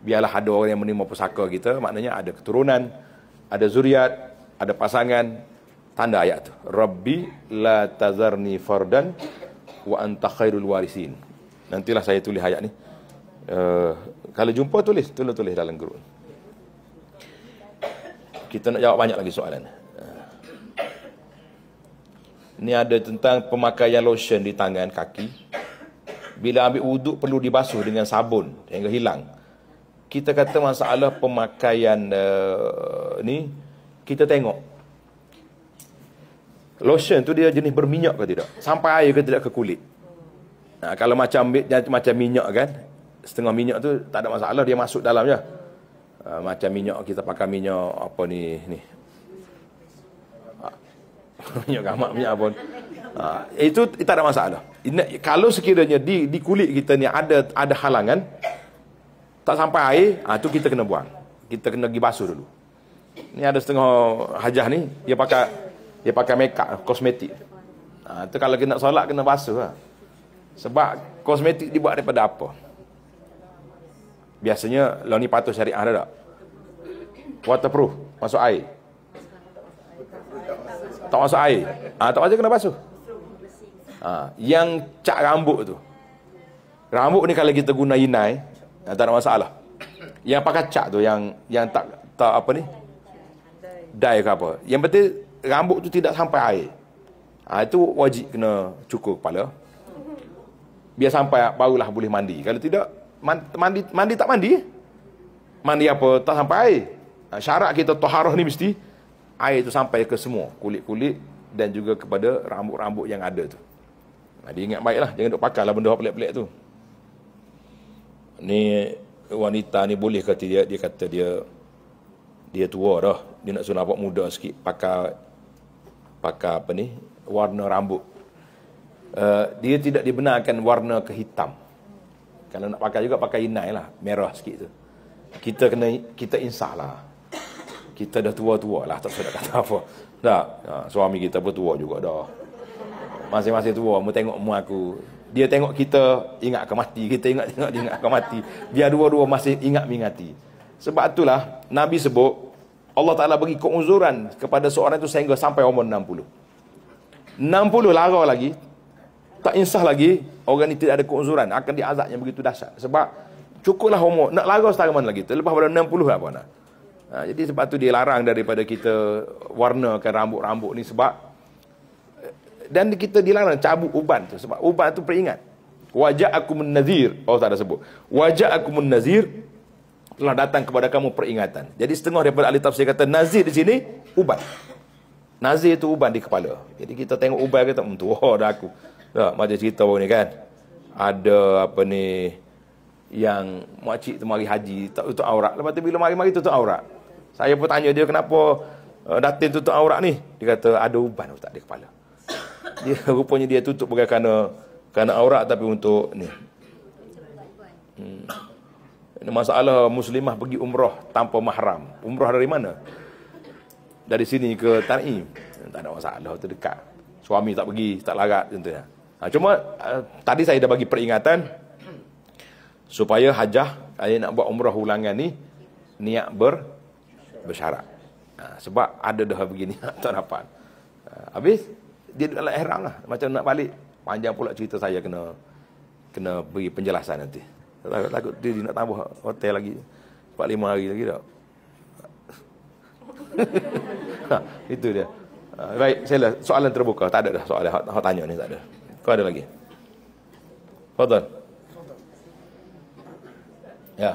Biarlah ada orang yang menerima pusaka kita, maknanya ada keturunan, ada zuriat, ada pasangan. Tanda ayat tu. Rabbi la tazarni fardan wa anta khairul warisin. Nantilah saya tulis ayat ni. Uh, kalau jumpa tulis, tulis-tulis dalam grup. Kita nak jawab banyak lagi soalan. Ini eh. ada tentang pemakaian lotion di tangan kaki bila ambil wuduk perlu dibasuh dengan sabun sehingga hilang. Kita kata masalah pemakaian uh, ni kita tengok lotion tu dia jenis berminyak ke tidak? Sampai air ke tidak ke kulit? Nah, kalau macam macam minyak kan, setengah minyak tu tak ada masalah dia masuk dalam je. Uh, macam minyak kita pakai minyak apa ni ni. Ah, <laughs> minyak kamak minyak apa. Uh, itu tak ada masalah kalau sekiranya di di kulit kita ni ada ada halangan tak sampai air, ah tu kita kena buang. Kita kena pergi basuh dulu. Ni ada setengah hajah ni, dia pakai dia pakai make up kosmetik. Ah tu kalau kita nak solat kena basuh lah. Sebab kosmetik dibuat daripada apa? Biasanya lawan ni patuh syariah ada tak? Waterproof, masuk air. Tak masuk air. Ah tak masuk kena basuh ha, Yang cak rambut tu Rambut ni kalau kita guna inai ha, Tak ada masalah Yang pakai cak tu Yang yang tak tak apa ni Dye ke apa Yang penting rambut tu tidak sampai air ha, Itu wajib kena cukur kepala Biar sampai barulah boleh mandi Kalau tidak mandi mandi tak mandi Mandi apa tak sampai air ha, Syarat kita toharah ni mesti Air tu sampai ke semua Kulit-kulit dan juga kepada rambut-rambut yang ada tu. Jadi ha, ingat baiklah jangan duk lah benda pelik-pelik tu. Ni wanita ni boleh kata dia dia kata dia dia tua dah, dia nak suruh awak muda sikit pakar pakar apa ni warna rambut. Uh, dia tidak dibenarkan warna kehitam. Kalau nak pakai juga pakai inai lah, merah sikit tu. Kita kena kita insah lah. Kita dah tua-tua lah, tak saya nak kata apa. Tak, ha, suami kita pun tua juga dah masing-masing tua mu tengok mu aku dia tengok kita ingat akan mati kita ingat tengok dia ingat akan mati biar dua-dua masih ingat mengingati sebab itulah nabi sebut Allah Taala bagi keuzuran kepada seorang itu sehingga sampai umur 60 60 lara lagi tak insah lagi orang ini tidak ada keuzuran akan diazab begitu dahsyat sebab cukuplah umur nak lara setara mana lagi terlepas pada 60 lah apa nak ha, jadi sebab tu dia larang daripada kita warnakan rambut-rambut ni sebab dan kita dilarang cabut uban tu sebab uban tu peringat wajah aku menazir Allah oh, Ta'ala sebut wajah aku menazir telah datang kepada kamu peringatan jadi setengah daripada ahli tafsir kata nazir di sini uban nazir itu uban di kepala jadi kita tengok uban kita hmm, tu wah dah aku tak, macam cerita baru ni kan ada apa ni yang makcik tu mari haji tak tutup aurat lepas tu bila mari-mari tutup aurat saya pun tanya dia kenapa eh, datin tutup aurat ni dia kata ada uban oh, tak di kepala dia <laughs> rupanya dia tutup bukan kerana kerana aurat tapi untuk ni. Hmm. Ini masalah muslimah pergi umrah tanpa mahram. Umrah dari mana? Dari sini ke Tani. Tak ada masalah tu dekat. Suami tak pergi, tak larat contohnya. Ha, cuma uh, tadi saya dah bagi peringatan supaya hajah saya nak buat umrah ulangan ni niat ber bersyarat. Ha, sebab ada dah begini <laughs> tak dapat. Ha, Habis? dia duduk dalam ihram lah. Macam nak balik. Panjang pula cerita saya kena kena beri penjelasan nanti. Takut, takut dia nak tambah hotel lagi. 4-5 hari lagi tak? ha, <laughs> itu dia. Uh, baik, saya lah, soalan terbuka. Tak ada dah soalan. Hak, tanya ni tak ada. Kau ada lagi? Fadhan. Ya.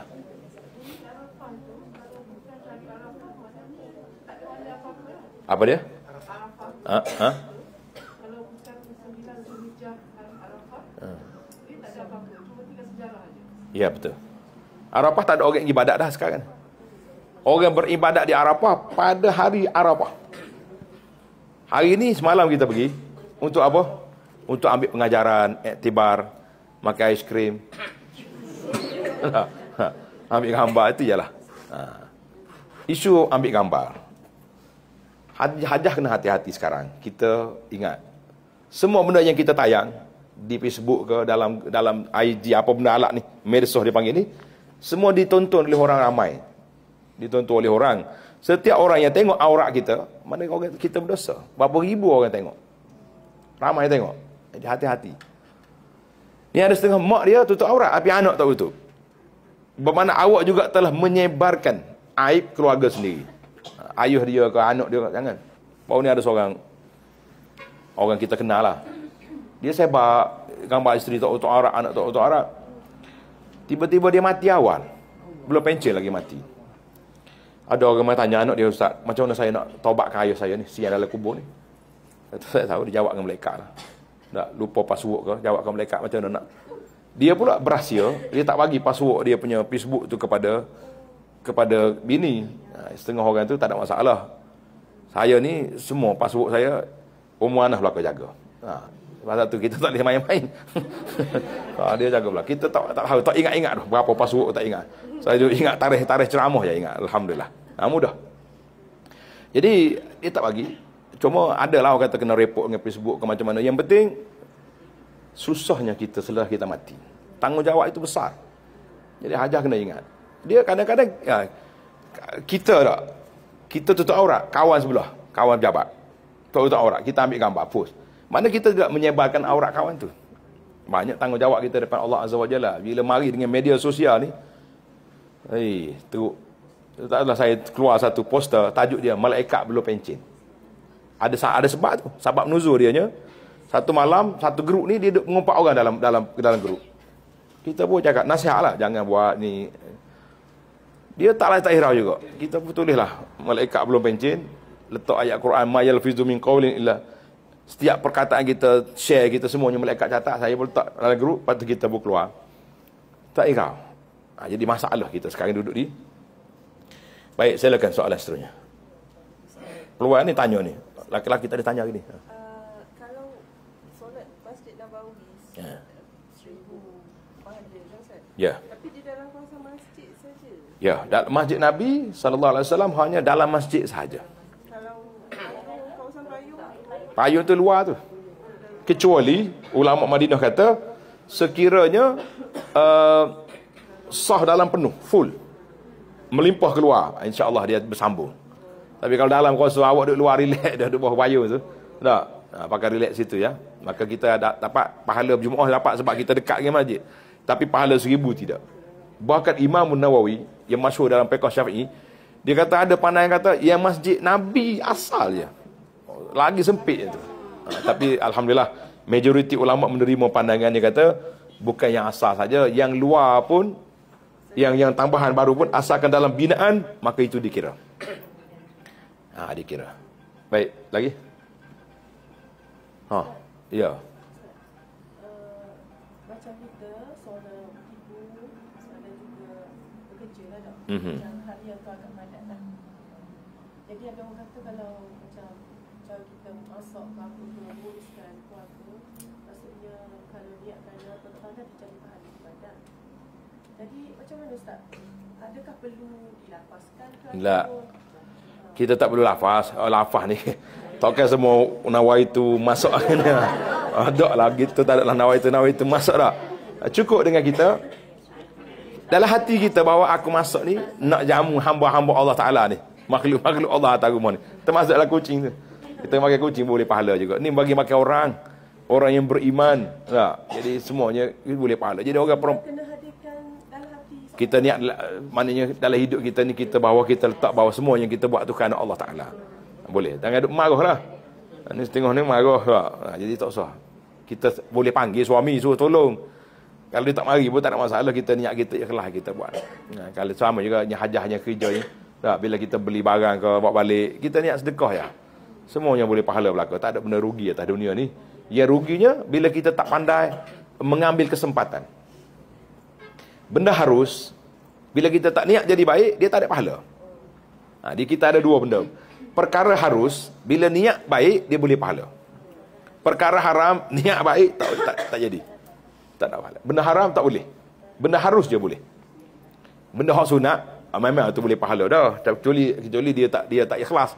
Apa dia? Ha? Ha? Ya betul. Arafah tak ada orang yang ibadat dah sekarang. Orang beribadat di Arafah pada hari Arafah. Hari ini semalam kita pergi untuk apa? Untuk ambil pengajaran, iktibar, makan aiskrim. <laughs> ambil gambar itu ialah. Ha. Isu ambil gambar. Hajah kena hati-hati sekarang. Kita ingat. Semua benda yang kita tayang, di Facebook ke dalam dalam IG apa benda alat ni medsos dia panggil ni semua ditonton oleh orang ramai ditonton oleh orang setiap orang yang tengok aurat kita mana orang kita berdosa berapa ribu orang tengok ramai yang tengok jadi hati-hati ni ada setengah mak dia tutup aurat api anak tak tutup bermakna awak juga telah menyebarkan aib keluarga sendiri ayuh dia ke anak dia jangan baru ni ada seorang orang kita kenal lah dia sebab gambar isteri Tok Arab, anak Tok Tok Arab. Tiba-tiba dia mati awal. Belum pencil lagi mati. Ada orang yang tanya anak dia, Ustaz, macam mana saya nak taubat ke ayah saya ni, siang dalam kubur ni. Kata saya tahu, dia jawab dengan malaikat lah. Nak lupa password ke, jawab dengan malaikat macam mana nak. Dia pula berhasil, dia tak bagi password dia punya Facebook tu kepada kepada bini. Ha, setengah orang tu tak ada masalah. Saya ni, semua password saya, umur anak belakang jaga. Ha, sebab tu kita tak boleh main-main. <laughs> ah, dia jaga pula. Kita tak tak tahu, tak ingat-ingat dah berapa pasuk tak ingat. Saya juga ingat tarikh-tarikh ceramah je ingat. Alhamdulillah. Ha, mudah. Jadi dia tak bagi. Cuma ada lah orang kata kena repot dengan Facebook ke macam mana. Yang penting susahnya kita selepas kita mati. Tanggungjawab itu besar. Jadi hajah kena ingat. Dia kadang-kadang ya, kita tak kita tutup aurat kawan sebelah, kawan pejabat. Tutup aurat, kita ambil gambar post. Mana kita tidak menyebarkan aurat kawan tu? Banyak tanggungjawab kita depan Allah Azza wa Jalla. Bila mari dengan media sosial ni, hei, teruk. Tak saya keluar satu poster, tajuk dia, Malaikat Belum Pencin. Ada ada sebab tu, sebab nuzul dia nya. Satu malam, satu grup ni, dia duduk mengumpat orang dalam dalam dalam grup. Kita pun cakap, nasihat lah, jangan buat ni. Dia tak lah tak juga. Kita pun tulislah, lah, Malaikat Belum Pencin, letak ayat Quran, Mayal Fizu Min Qawlin Illah setiap perkataan kita share kita semuanya malaikat catat saya pun letak dalam grup lepas tu kita pun keluar tak irau ha, jadi masalah kita sekarang duduk di baik saya silakan soalan seterusnya peluang ni tanya ni laki-laki tadi tanya gini ha. eh, Ya. Yeah. Kan, ya. Tapi di dalam kawasan masjid saja. Ya, dalam masjid Nabi sallallahu alaihi wasallam hanya dalam masjid saja. Yeah payung tu luar tu kecuali ulama Madinah kata sekiranya uh, sah dalam penuh full melimpah keluar insyaallah dia bersambung tapi kalau dalam kuasa awak duduk luar <laughs> relax dah duduk bawah payung tu tak ha, pakai relax situ ya maka kita ada dapat pahala berjumaah dapat sebab kita dekat dengan masjid tapi pahala seribu tidak bahkan Imam Nawawi yang masuk dalam pekoh syafi'i dia kata ada pandangan kata yang masjid Nabi asal je ya lagi sempit itu. Ha, tapi alhamdulillah majoriti ulama menerima pandangan dia kata bukan yang asal saja, yang luar pun yang yang tambahan baru pun asalkan dalam binaan maka itu dikira. Ha, dikira. Baik, lagi? Ha, ya. Eh, macam kita, masak ke apa ke Mulis kalau dia akan jalan tuan-tuan Dia jadi Jadi macam mana Ustaz? Adakah perlu dilapaskan Tidak kita tak perlu lafaz oh, lafaz ni <laughs> tokai semua nawa itu masuk kan <laughs> ada ah, lah gitu tak ada nawa itu nawa itu masuk tak cukup dengan kita dalam hati kita bahawa aku masuk ni nak jamu hamba-hamba Allah Taala ni makhluk-makhluk Allah Taala ni termasuklah kucing tu kita makan kucing boleh pahala juga. Ini bagi makan orang. Orang yang beriman. Tak? Ha, jadi semuanya boleh pahala. Jadi orang perempuan. kita niat maknanya dalam hidup kita ni kita bawa kita letak bawa semua yang kita buat tu kerana Allah Taala. Boleh. Jangan duk lah. Ini setengah ni marah lah. Ha, jadi tak usah. Kita boleh panggil suami suruh tolong. Kalau dia tak mari pun tak ada masalah kita niat kita ikhlas kita buat. Ha, kalau sama juga hajahnya kerja ni. Ha, bila kita beli barang ke bawa balik, kita niat sedekah ya. Semuanya boleh pahala belaka. Tak ada benda rugi atas dunia ni. Ya ruginya bila kita tak pandai mengambil kesempatan. Benda harus bila kita tak niat jadi baik, dia tak ada pahala. Ha, di kita ada dua benda. Perkara harus bila niat baik dia boleh pahala. Perkara haram <laughs> niat baik tak tak, tak jadi. Tak ada pahala. Benda haram tak boleh. Benda harus dia boleh. Benda hak sunat ah, memang tu boleh pahala dah. Kecuali kecuali dia tak dia tak ikhlas.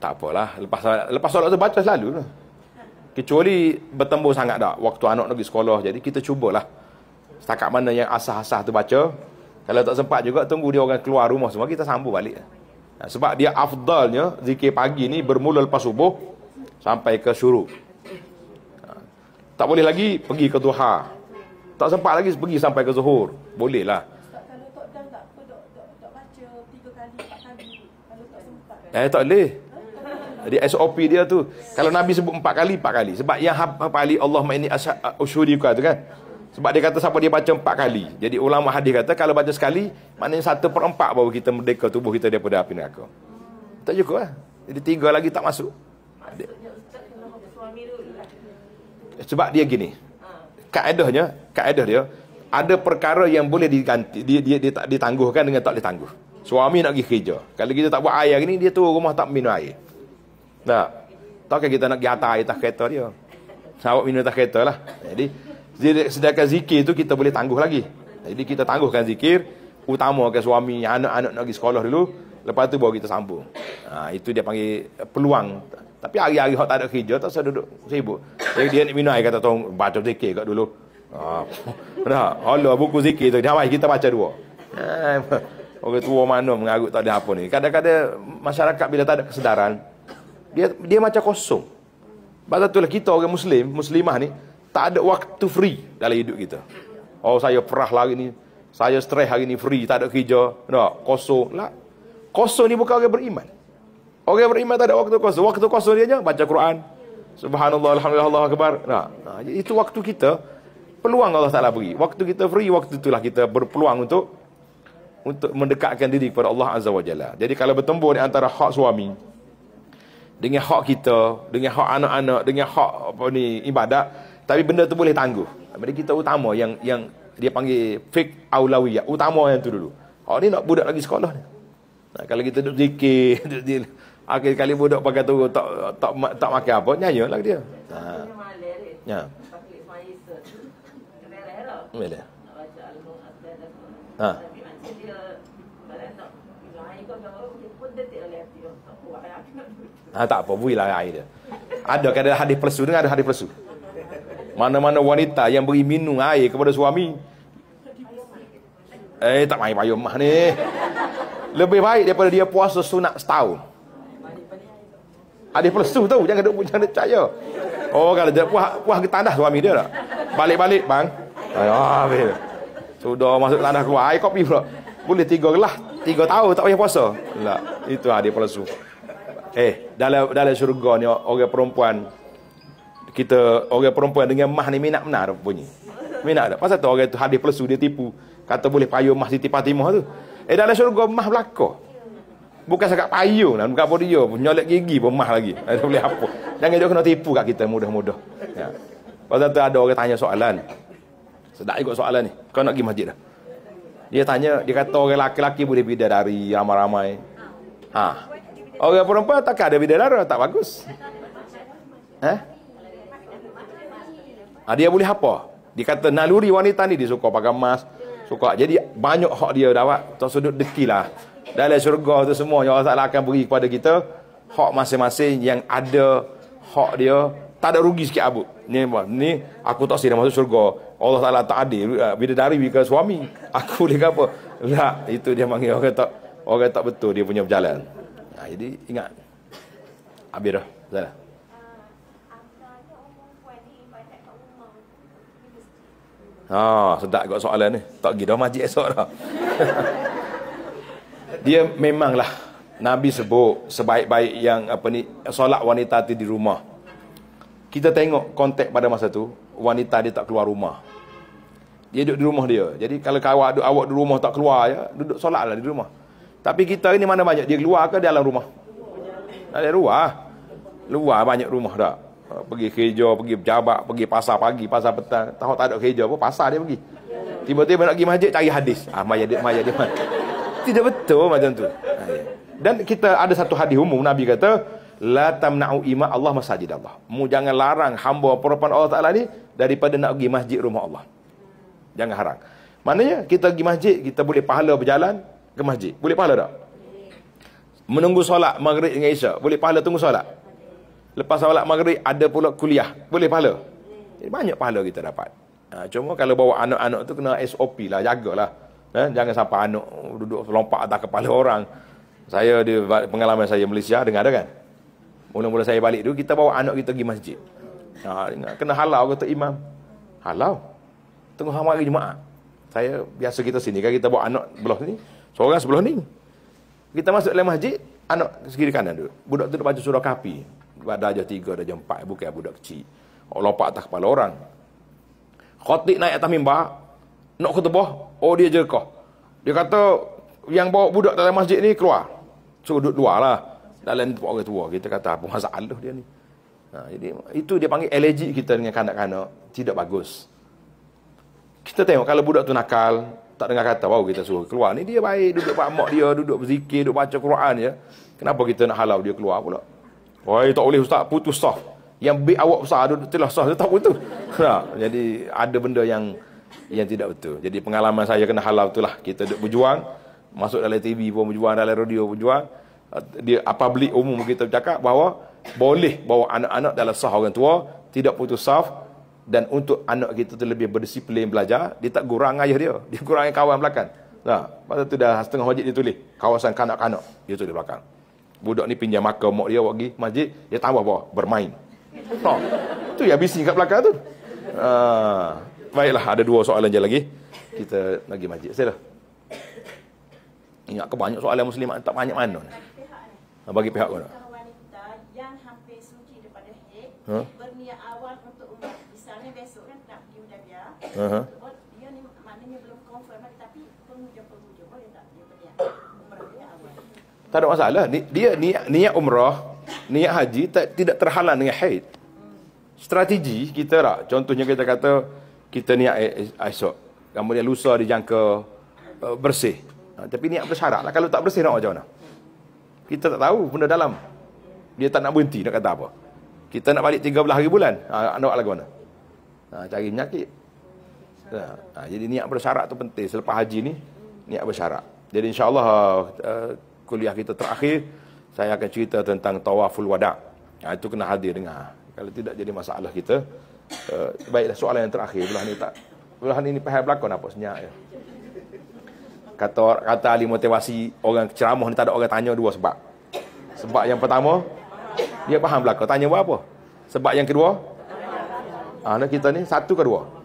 tak apalah. Lepas solat, lepas solat tu baca selalu lah. Kecuali bertembur sangat tak waktu anak pergi sekolah. Jadi kita cubalah. Setakat mana yang asah-asah tu baca. Kalau tak sempat juga tunggu dia orang keluar rumah semua kita sambung balik. Sebab dia afdalnya zikir pagi ni bermula lepas subuh sampai ke syuruk. Tak boleh lagi pergi ke duha. Tak sempat lagi pergi sampai ke zuhur. Boleh lah. Eh tak boleh di SOP dia tu kalau nabi sebut empat kali empat kali sebab yang hafali Allah inni asyhadu tu kan sebab dia kata siapa dia baca empat kali jadi ulama hadis kata kalau baca sekali maknanya satu per empat bahawa kita merdeka tubuh kita daripada api neraka tak cukup lah jadi tiga lagi tak masuk Maksudnya, Ustaz, sebab dia gini kaedahnya kaedah dia ada perkara yang boleh diganti dia dia, dia tak ditangguhkan dengan tak ditangguh suami nak pergi kerja kalau kita tak buat air hari ni dia tu rumah tak minum air tak. Takkan kita nak pergi atas atas kereta dia. Awak minum atas kereta lah. Jadi, sedangkan zikir tu kita boleh tangguh lagi. Jadi, kita tangguhkan zikir. utama Utamakan suami, anak-anak nak pergi sekolah dulu. Lepas tu baru kita sambung. Ha, itu dia panggil peluang. Tapi hari-hari awak tak ada kerja, tak usah duduk sibuk. Jadi, dia nak minum air kata, tolong baca zikir kat dulu. Ha, <laughs> Allah, buku zikir tu. Dia kita baca dua. Ha, <laughs> orang tua mana mengarut tak ada apa ni. Kadang-kadang masyarakat bila tak ada kesedaran, dia dia macam kosong. Sebab lah kita orang Muslim, Muslimah ni, tak ada waktu free dalam hidup kita. Oh, saya perah lah hari ni. Saya stres hari ni free, tak ada kerja. No, kosong lah. Kosong ni bukan orang beriman. Orang beriman tak ada waktu kosong. Waktu kosong dia je, baca Quran. Subhanallah, Alhamdulillah, Allah Akbar. No. No, itu waktu kita, peluang Allah Ta'ala beri. Waktu kita free, waktu itulah kita berpeluang untuk untuk mendekatkan diri kepada Allah Azza wa Jalla. Jadi kalau bertempur di antara hak suami, dengan hak kita, dengan hak anak-anak, dengan hak apa ni ibadat, tapi benda tu boleh tangguh. Mari kita utama yang yang dia panggil fik aulawiyah, utama yang tu dulu. Hak ni nak budak lagi sekolah ni. Nah, kalau kita duduk zikir, <laughs> duduk akhir kali budak pakai tu tak tak tak makan apa, nyanyalah dia. Ya. Ha. Ya. Melah. Ha. Ha, tak apa, builah air dia. Ada kan ada hadis palsu, dengan ada hadis palsu. Mana-mana wanita yang beri minum air kepada suami. Eh, tak mai payung mah ni. Lebih baik daripada dia puasa sunat setahun. Hadis palsu tu, jangan duk jangan percaya. Oh, kalau dia puas puas ke tanah suami dia tak? Balik-balik, bang. Ayuh, Sudah masuk tanah keluar air kopi pula. Boleh tiga gelas, tiga tahun tak payah puasa. Lah, itu hadis palsu. Eh, dalam dalam syurga ni orang perempuan kita orang perempuan dengan mah ni minat mana bunyi, Minat tak? Pasal tu orang tu hadis palsu dia tipu. Kata boleh payung mah Siti Fatimah tu. Eh dalam syurga mah belaka. Bukan sekak payung lah, bukan podio, nyolek gigi pun mah lagi. Tak <laughs> boleh apa. Jangan dia kena tipu kat kita mudah-mudah. Ya. Pasal tu ada orang tanya soalan. Sedak ikut soalan ni. Kau nak pergi masjid dah. Dia tanya, dia kata orang lelaki-lelaki boleh pindah dari ramai-ramai. Ha. Orang perempuan tak ada bidadara tak bagus. Eh? Ha? dia boleh apa? Dia kata naluri wanita ni dia suka pakai emas. Suka. Jadi banyak hak dia dapat. Tak sudut dekilah. Dalam syurga tu semua yang Allah akan beri kepada kita hak masing-masing yang ada hak dia tak ada rugi sikit abu. Ni, ni aku tak sini masuk syurga. Allah Taala tak adil bila dari bila suami. <laughs> Aku boleh apa? Lah itu dia panggil orang tak orang tak betul dia punya berjalan. Ha, jadi ingat. Habis dah. Betul tak? Ah, sedap kot soalan ni. Tak pergi dah masjid esok dah. <laughs> dia memanglah Nabi sebut sebaik-baik yang apa ni solat wanita tu di rumah. Kita tengok kontak pada masa tu, wanita dia tak keluar rumah. Dia duduk di rumah dia. Jadi kalau kau awak duduk awak di rumah tak keluar ya, duduk solatlah di rumah. Tapi kita ni mana banyak? Dia keluar ke dalam rumah? Dalam rumah. Luar. luar banyak rumah dah. Eh, pergi kerja, pergi pejabat, pergi pasar pagi, pasar petang. Tahu tak ada kerja pun pasar dia pergi. Tiba-tiba nak pergi masjid, cari hadis. Ah, maya dia, maya dia. <laughs> Tidak betul macam tu. Ah, ya. Dan kita ada satu hadis umum. Nabi kata, La tamna'u ima Allah masajid Allah. Mu jangan larang hamba perempuan Allah Ta'ala ni daripada nak pergi masjid rumah Allah. Jangan harang. Maknanya, kita pergi masjid, kita boleh pahala berjalan, ke masjid. Boleh pahala tak? Menunggu solat maghrib dengan isya. Boleh pahala tunggu solat? Lepas solat maghrib, ada pula kuliah. Boleh pahala? Jadi banyak pahala kita dapat. Ha, cuma kalau bawa anak-anak tu kena SOP lah, jagalah. Eh, jangan sampai anak duduk lompat atas kepala orang. Saya di pengalaman saya Malaysia dengar ada kan? Mula-mula saya balik dulu kita bawa anak kita pergi masjid. Ha, nah, kena halau kata imam. Halau. Tunggu hari jemaah. Saya biasa kita sini kan kita bawa anak belah sini. Seorang sebelum ni. Kita masuk dalam masjid, anak sekiri kanan duduk. Budak tu baca surah kapi. Pada jam tiga, ada jam empat, bukan budak kecil. Orang oh, lompat atas kepala orang. Khotik naik atas mimbar, nak ketubah, oh dia jerkah. Dia kata, yang bawa budak dalam masjid ni keluar. So duduk dua lah. Dalam tempat orang tua. Kita kata, apa masalah dia ni. Nah, ha, jadi itu dia panggil elegi kita dengan kanak-kanak. Tidak bagus. Kita tengok kalau budak tu nakal, tak dengar kata baru kita suruh keluar ni dia baik duduk pak mak dia duduk berzikir duduk baca Quran ya kenapa kita nak halau dia keluar pula wah tak boleh ustaz putus sah yang big awak besar duduk telah sah dia tak putus nah, <laughs> ha, jadi ada benda yang yang tidak betul jadi pengalaman saya kena halau itulah kita duduk berjuang masuk dalam TV pun berjuang dalam radio pun berjuang dia apa beli umum kita bercakap bahawa boleh bawa anak-anak dalam sah orang tua tidak putus sah dan untuk anak kita tu lebih berdisiplin belajar, dia tak kurang ayah dia. <laughs> Dia kurang kawan belakang. Nah, ha, masa tu dah setengah wajib dia tulis. Kawasan kanak-kanak. Dia tulis belakang. Budak ni pinjam makam mak dia, pergi masjid, dia tambah bawah, bermain. Nah, ha, tu yang bising kat belakang tu. Uh, baiklah, ada dua soalan je lagi. Kita lagi masjid. Saya dah. Ingat ke banyak soalan Muslim tak banyak mana. Bagi pihak mana? Bagi pihak Yang hampir suci daripada hek, huh? tak ada masalah. Dia, dia ni niat umrah, niat haji tak, tidak terhalang dengan haid. Strategi kita tak? Lah. Contohnya kita kata kita niat e-, e-, esok. Kemudian lusa dijangka uh, bersih. Ha, tapi niat bersyarat lah. Kalau tak bersih nak macam mana? Kita tak tahu benda dalam. Dia tak nak berhenti nak kata apa. Kita nak balik 13 hari bulan. Ha, nak lagu mana? Ha, cari penyakit. Ya. Ha, jadi niat bersyarat tu penting. Selepas haji ni, niat bersyarat. Jadi insyaAllah uh, kuliah kita terakhir, saya akan cerita tentang tawaful wadah. Ha, itu kena hadir dengar. Kalau tidak jadi masalah kita. Uh, baiklah soalan yang terakhir. Belah ni tak. Belah ni ni pahal berlakon apa senyap ya. Kata, kata ahli motivasi orang ceramah ni tak ada orang tanya dua sebab. Sebab yang pertama, dia faham belakon Tanya buat apa? Sebab yang kedua, ah, kita ni satu ke Dua.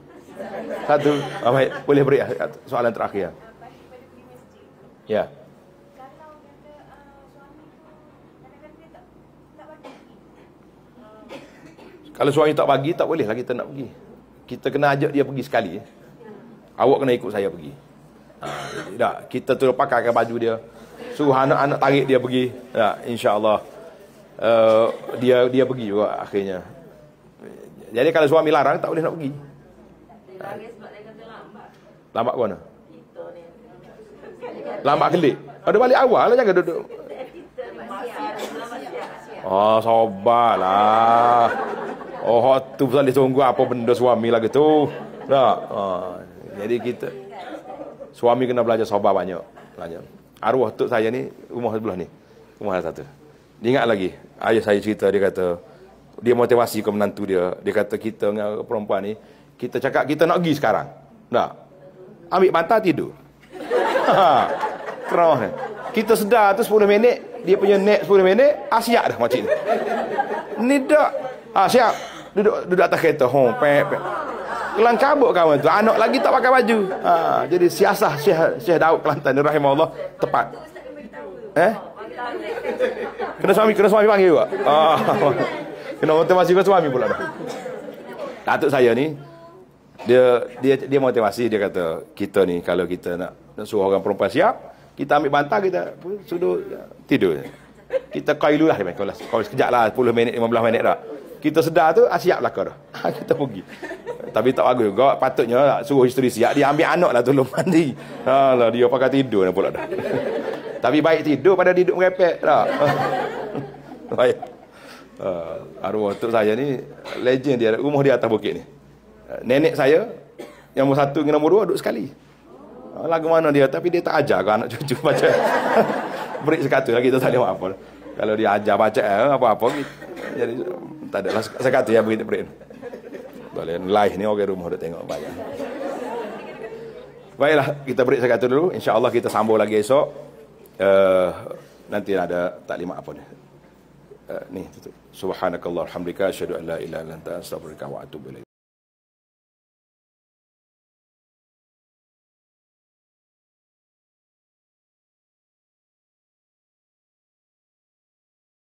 Satu. Oh, baik. Boleh beri ah, ah, soalan terakhir. Eh, ya. ya. Kalau suami tak bagi, tak boleh lagi kita nak pergi. Kita kena ajak dia pergi sekali. Eh. Hmm. Awak kena ikut saya pergi. Ha, tak, kita tu pakai baju dia. Suruh anak-anak tarik dia pergi. Ya, InsyaAllah. Uh, dia dia pergi juga akhirnya. Jadi kalau suami larang, tak boleh nak pergi. Ha. Lambat mana? Lambat kelik. Ada balik awal lah jangan duduk. Oh, sabarlah. Oh, hot tu pasal dia tunggu apa benda suami lagi tu. Tak? Oh, jadi kita, suami kena belajar sabar banyak. Belajar. Arwah tu saya ni, rumah sebelah ni. Rumah satu. Dia ingat lagi, ayah saya cerita, dia kata, dia motivasi ke menantu dia. Dia kata kita dengan perempuan ni, kita cakap kita nak pergi sekarang. Tak? ambil bantal tidur. Ha, Kerah ni. Kita sedar tu 10 minit, dia punya nap 10 minit, ah siap dah makcik ni. Ni dak. Ah siap. Duduk duduk atas kereta. Hong pek pek. Kelang kabut kawan tu. Anak lagi tak pakai baju. Ha, jadi siasah Syekh Syekh Daud Kelantan Allah tepat. Eh? Kena suami, kena suami panggil juga. Ah. <laughs> Kena motivasi kau suami pula dah. Datuk saya ni dia dia dia motivasi dia kata kita ni kalau kita nak, nak suruh orang perempuan siap, kita ambil bantal kita sudut ya, tidur. Kita kailu lah dia main Kau sekejap lah 10 minit 15 minit dah. Kita sedar tu ah, siap lah kau dah. <laughs> Ah, kita pergi. Tapi tak bagus juga patutnya suruh isteri siap dia ambil anak lah tolong <laughs> mandi. Alah dia pakai tidur dah pula dah. <laughs> Tapi baik tidur pada duduk merepek tak. baik. Uh, arwah tu saya ni legend dia rumah di atas bukit ni nenek saya yang nombor satu dengan nombor dua duduk sekali ah, lagu mana dia tapi dia tak ajar ke anak cucu <laughs> baca break sekatu lagi tu tak ada apa-apa kalau dia ajar baca eh, apa-apa jadi tak ada lah sekatu ya begitu break boleh live ni orang rumah dah tengok banyak lah. baiklah kita break sekatu dulu Insya Allah kita sambung lagi esok uh, nanti ada taklimat apa ni uh, eh, ni tutup subhanakallah alhamdulillah syadu'ala ilah lantan astagfirullah wa'atubu ilaih